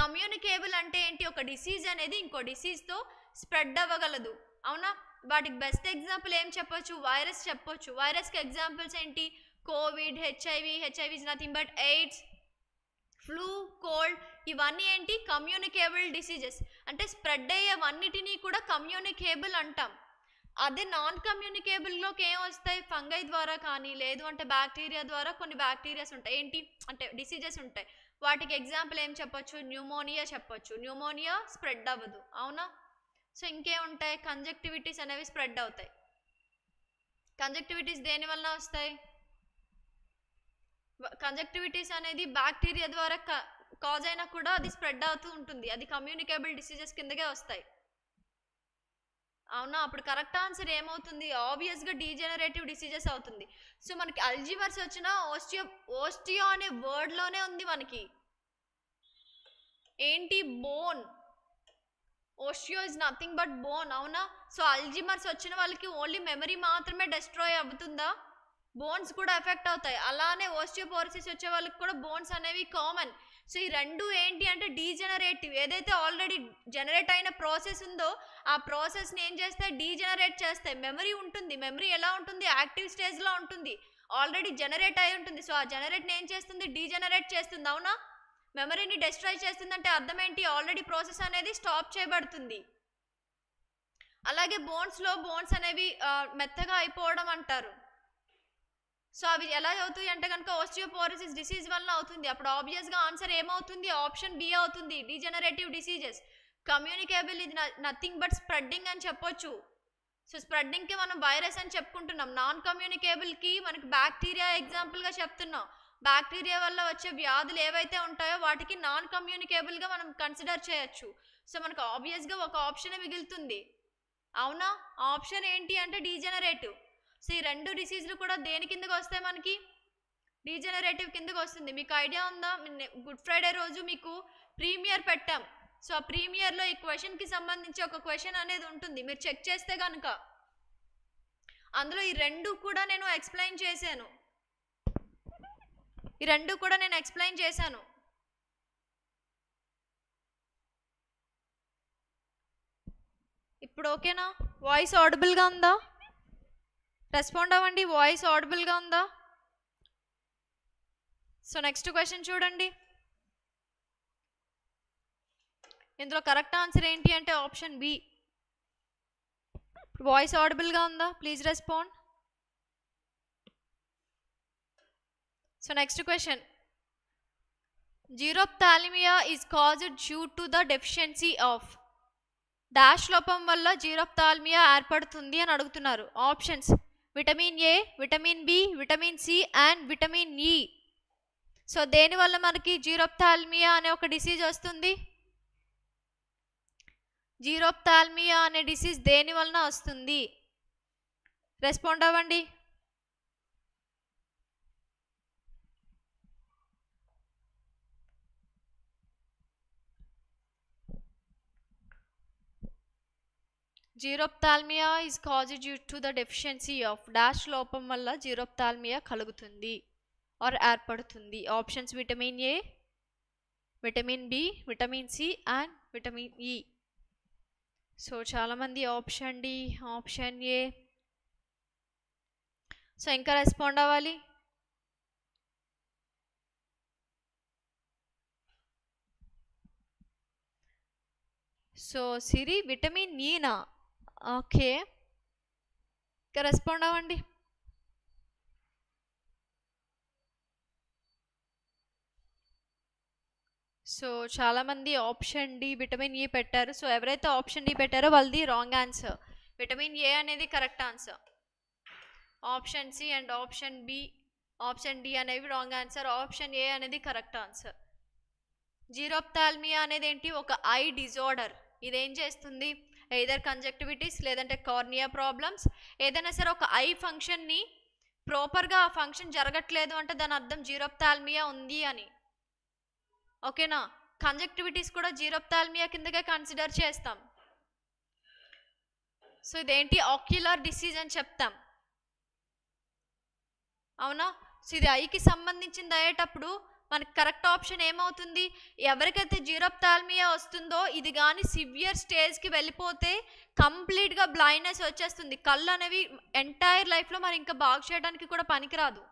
కమ్యూనికేబుల్ అంటే ఏంటి ఒక డిసీజ్ అనేది ఇంకో డిసీజ్తో స్ప్రెడ్ అవ్వగలదు అవునా వాటికి బెస్ట్ ఎగ్జాంపుల్ ఏం చెప్పొచ్చు వైరస్ చెప్పొచ్చు వైరస్కి ఎగ్జాంపుల్స్ ఏంటి COVID HIV HIV is nothing but AIDS flu cold ఇవన్నీ ఏంటి కమ్యూనికేబుల్ డిసీజెస్ అంటే స్ప్రెడ్ అయ్యేవన్నిటినీ కూడా కమ్యూనికేబుల్ అంటాం అదే నాన్ కమ్యూనికేబుల్లోకి ఏం వస్తాయి ఫంగై ద్వారా కానీ లేదు అంటే బ్యాక్టీరియా ద్వారా కొన్ని బ్యాక్టీరియాస్ ఉంటాయి ఏంటి అంటే డిసీజెస్ ఉంటాయి వాటికి ఎగ్జాంపుల్ ఏం చెప్పొచ్చు న్యూమోనియా చెప్పొచ్చు న్యూమోనియా స్ప్రెడ్ అవ్వదు అవునా సో ఇంకేముంటాయి కంజక్టివిటీస్ అనేవి స్ప్రెడ్ అవుతాయి కంజక్టివిటీస్ దేని వలన వస్తాయి కంజక్టివిటీస్ అనేది బ్యాక్టీరియా ద్వారా కాజ్ అయినా కూడా అది స్ప్రెడ్ అవుతూ ఉంటుంది అది కమ్యూనికేబుల్ డిసీజెస్ కిందకే వస్తాయి అవునా అప్పుడు కరెక్ట్ ఆన్సర్ ఏమవుతుంది ఆబ్వియస్గా డీజెనరేటివ్ డిసీజెస్ అవుతుంది సో మనకి అల్జీవర్స్ వచ్చిన ఓస్టియో ఓస్టియో అనే వర్డ్లోనే ఉంది మనకి ఏంటి bone osteo is nothing but bone అవునా సో అల్జిమర్స్ వచ్చిన వాళ్ళకి ఓన్లీ మెమరీ మాత్రమే డెస్ట్రాయ్ అవుతుందా బోన్స్ కూడా ఎఫెక్ట్ అవుతాయి అలానే ఓస్టియోపోరసిస్ వచ్చే వాళ్ళకి కూడా బోన్స్ అనేవి కామన్ సో ఈ రెండు ఏంటి అంటే డీజనరేటివ్ ఏదైతే ఆల్రెడీ జనరేట్ అయిన ప్రాసెస్ ఉందో ఆ ప్రాసెస్ని ఏం చేస్తాయి డీజనరేట్ చేస్తాయి మెమరీ ఉంటుంది మెమరీ ఎలా ఉంటుంది యాక్టివ్ స్టేజ్లో ఉంటుంది ఆల్రెడీ జనరేట్ అయి ఉంటుంది సో ఆ జనరేట్ని ఏం చేస్తుంది డీజనరేట్ చేస్తుంది అవునా మెమరీని డెస్ట్రాయ్ అంటే అర్థం ఏంటి ఆల్రెడీ ప్రాసెస్ అనేది స్టాప్ చేయబడుతుంది అలాగే బోన్స్లో బోన్స్ అనేవి మెత్తగా అయిపోవడం అంటారు సో అవి ఎలా అవుతాయి అంటే కనుక ఆస్టియోపోరసిస్ డిసీజ్ వల్ల అవుతుంది అప్పుడు ఆబ్వియస్గా ఆన్సర్ ఏమవుతుంది ఆప్షన్ బి అవుతుంది డిజెనరేటివ్ డిసీజెస్ కమ్యూనికేబుల్ ఇది నథింగ్ బట్ స్ప్రెడ్డింగ్ అని చెప్పొచ్చు సో స్ప్రెడ్డింగ్కి మనం వైరస్ అని చెప్పుకుంటున్నాం నాన్ కమ్యూనికేబుల్కి మనకి బ్యాక్టీరియా ఎగ్జాంపుల్గా చెప్తున్నాం బ్యాక్టీరియా వల్ల వచ్చే వ్యాధులు ఏవైతే ఉంటాయో వాటికి నాన్ కమ్యూనికేబుల్గా మనం కన్సిడర్ చేయొచ్చు సో మనకు ఆబ్వియస్గా ఒక ఆప్షనే మిగులుతుంది అవునా ఆప్షన్ ఏంటి అంటే డీజనరేటివ్ సో ఈ రెండు డిసీజ్లు కూడా దేని కిందకి వస్తాయి మనకి రీజనరేటివ్ కిందకి వస్తుంది మీకు ఐడియా ఉందా గుడ్ ఫ్రైడే రోజు మీకు ప్రీమియర్ పెట్టాం సో ఆ ప్రీమియర్లో ఈ క్వశ్చన్కి సంబంధించి ఒక క్వశ్చన్ అనేది ఉంటుంది మీరు చెక్ చేస్తే కనుక అందులో ఈ రెండు కూడా నేను ఎక్స్ప్లెయిన్ చేశాను ఈ రెండు కూడా నేను ఎక్స్ప్లెయిన్ చేశాను ఇప్పుడు ఓకేనా వాయిస్ ఆడబుల్గా ఉందా రెస్పాండ్ అవ్వండి వాయిస్ ఆడిబుల్గా ఉందా సో నెక్స్ట్ క్వశ్చన్ చూడండి ఇందులో కరెక్ట్ ఆన్సర్ ఏంటి అంటే ఆప్షన్ బి వాయిస్ ఆడిబుల్గా ఉందా please respond so next question xerophthalmia is caused due to the deficiency of dash లోపం వల్ల జీరోప్థాలిమియా ఏర్పడుతుంది అని అడుగుతున్నారు options vitamin A vitamin B vitamin C and vitamin E so దేనివల్ల మనకి జీరోప్థాల్మియా అనే ఒక డిసీజ్ వస్తుంది జీరోప్థాల్మియా అనే డిసీజ్ దేనివలన వస్తుంది రెస్పాండ్ అవ్వండి xerophthalmia is cause due to the deficiency of dash లోపం వల్ల జీరోప్తాల్మియా కలుగుతుంది ఆర్ ఏర్పడుతుంది options vitamin A vitamin B vitamin C and vitamin E so చాలామంది option D option A so ఇంకా రెస్పాండ్ అవ్వాలి సో సిరి విటమిన్ ఈనా e okay ఇంకా respond అవ్వండి సో చాలామంది ఆప్షన్ డి విటమిన్ ఏ పెట్టారు సో ఎవరైతే ఆప్షన్ డి పెట్టారో వాళ్ళది రాంగ్ ఆన్సర్ విటమిన్ ఏ అనేది correct answer option C and option B option D అనేవి రాంగ్ ఆన్సర్ ఆప్షన్ ఏ అనేది కరెక్ట్ ఆన్సర్ జీరోప్తాల్మియా అనేది ఏంటి ఒక ఐ డిజార్డర్ ఇదేం చేస్తుంది ఏదర్ కంజెక్టివిటీస్ లేదంటే కార్నియా ప్రాబ్లమ్స్ ఏదైనా సరే ఒక ఐ ఫంక్షన్ని ప్రాపర్గా ఆ ఫంక్షన్ జరగట్లేదు అంటే దాని అర్థం జీరోప్తాల్మియా ఉంది అని ఓకేనా కంజెక్టివిటీస్ కూడా జీరోప్తాల్మియా కిందకే కన్సిడర్ చేస్తాం సో ఇదేంటి ఆక్యులర్ డిసీజ్ అని చెప్తాం అవునా సో ఇది ఐకి సంబంధించింది అయ్యేటప్పుడు మనకు కరెక్ట్ ఆప్షన్ ఏమవుతుంది ఎవరికైతే జీరోప్తాల్మియా వస్తుందో ఇది కానీ సివియర్ స్టేజ్కి వెళ్ళిపోతే కంప్లీట్గా బ్లైండ్నెస్ వచ్చేస్తుంది కళ్ళు అనేవి ఎంటైర్ లైఫ్లో మరి ఇంకా బాగు చేయడానికి కూడా పనికిరాదు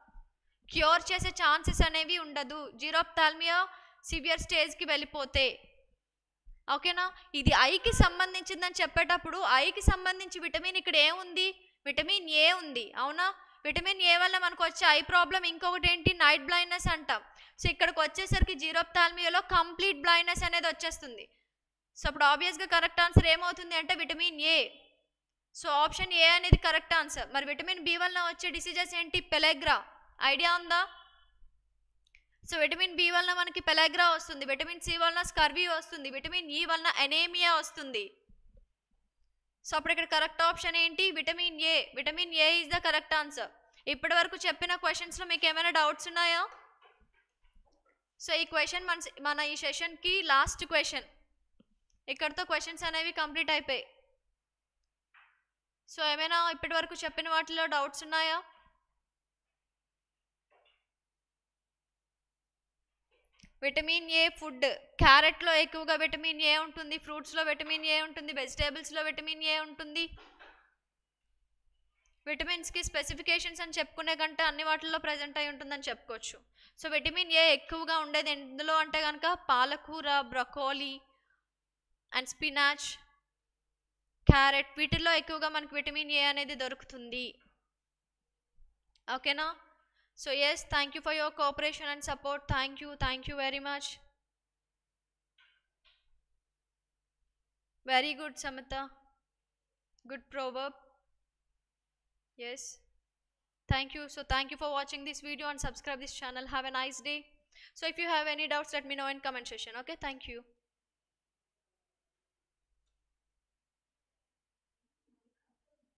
క్యూర్ చేసే ఛాన్సెస్ అనేవి ఉండదు జీరోప్తాల్మియా సివియర్ స్టేజ్కి వెళ్ళిపోతే ఓకేనా ఇది ఐకి సంబంధించిందని చెప్పేటప్పుడు ఐకి సంబంధించి విటమిన్ ఇక్కడ ఏముంది విటమిన్ ఏ ఉంది అవునా విటమిన్ ఏ వల్ల మనకు వచ్చే ఐ ప్రాబ్లం ఇంకొకటి ఏంటి నైట్ బ్లైండ్నెస్ అంటాం సో ఇక్కడికి వచ్చేసరికి తాల్మియాలో కంప్లీట్ బ్లైండ్నెస్ అనేది వచ్చేస్తుంది సో అప్పుడు ఆబ్వియస్గా కరెక్ట్ ఆన్సర్ ఏమవుతుంది అంటే vitamin A so option A అనేది కరెక్ట్ ఆన్సర్ మరి విటమిన్ బి వల్ల వచ్చే డిసీజెస్ ఏంటి పెలెగ్రా ఐడియా ఉందా సో విటమిన్ బి వలన మనకి పెలాగ్రా వస్తుంది విటమిన్ సి వలన స్కర్వీ వస్తుంది విటమిన్ ఈ వలన ఎనేమియా వస్తుంది సో అప్పుడు ఇక్కడ కరెక్ట్ ఆప్షన్ ఏంటి vitamin A vitamin A is the correct answer ఇప్పటి వరకు చెప్పిన క్వశ్చన్స్లో మీకు ఏమైనా డౌట్స్ ఉన్నాయా సో ఈ క్వశ్చన్ మన మన ఈ సెషన్కి లాస్ట్ క్వశ్చన్ ఇక్కడితో క్వశ్చన్స్ అనేవి కంప్లీట్ అయిపోయాయి సో ఏమైనా ఇప్పటి వరకు చెప్పిన వాటిలో డౌట్స్ ఉన్నాయా విటమిన్ ఏ ఫుడ్ క్యారెట్లో ఎక్కువగా విటమిన్ ఏ ఉంటుంది ఫ్రూట్స్లో విటమిన్ ఏ ఉంటుంది వెజిటేబుల్స్లో విటమిన్ ఏ ఉంటుంది విటమిన్స్కి స్పెసిఫికేషన్స్ అని చెప్పుకునే కంటే అన్ని వాటిల్లో ప్రజెంట్ అయి ఉంటుందని చెప్పుకోవచ్చు సో విటమిన్ ఏ ఎక్కువగా ఉండేది ఎందులో అంటే కనుక పాలకూర బ్రకోలీ అండ్ స్పినాచ్ క్యారెట్ వీటిల్లో ఎక్కువగా మనకు విటమిన్ ఏ అనేది దొరుకుతుంది ఓకేనా so yes thank you for your cooperation and support thank you thank you very much very good Samata good proverb yes thank you so thank you for watching this video and subscribe this channel have a nice day so if you have any doubts let me know in comment section okay thank you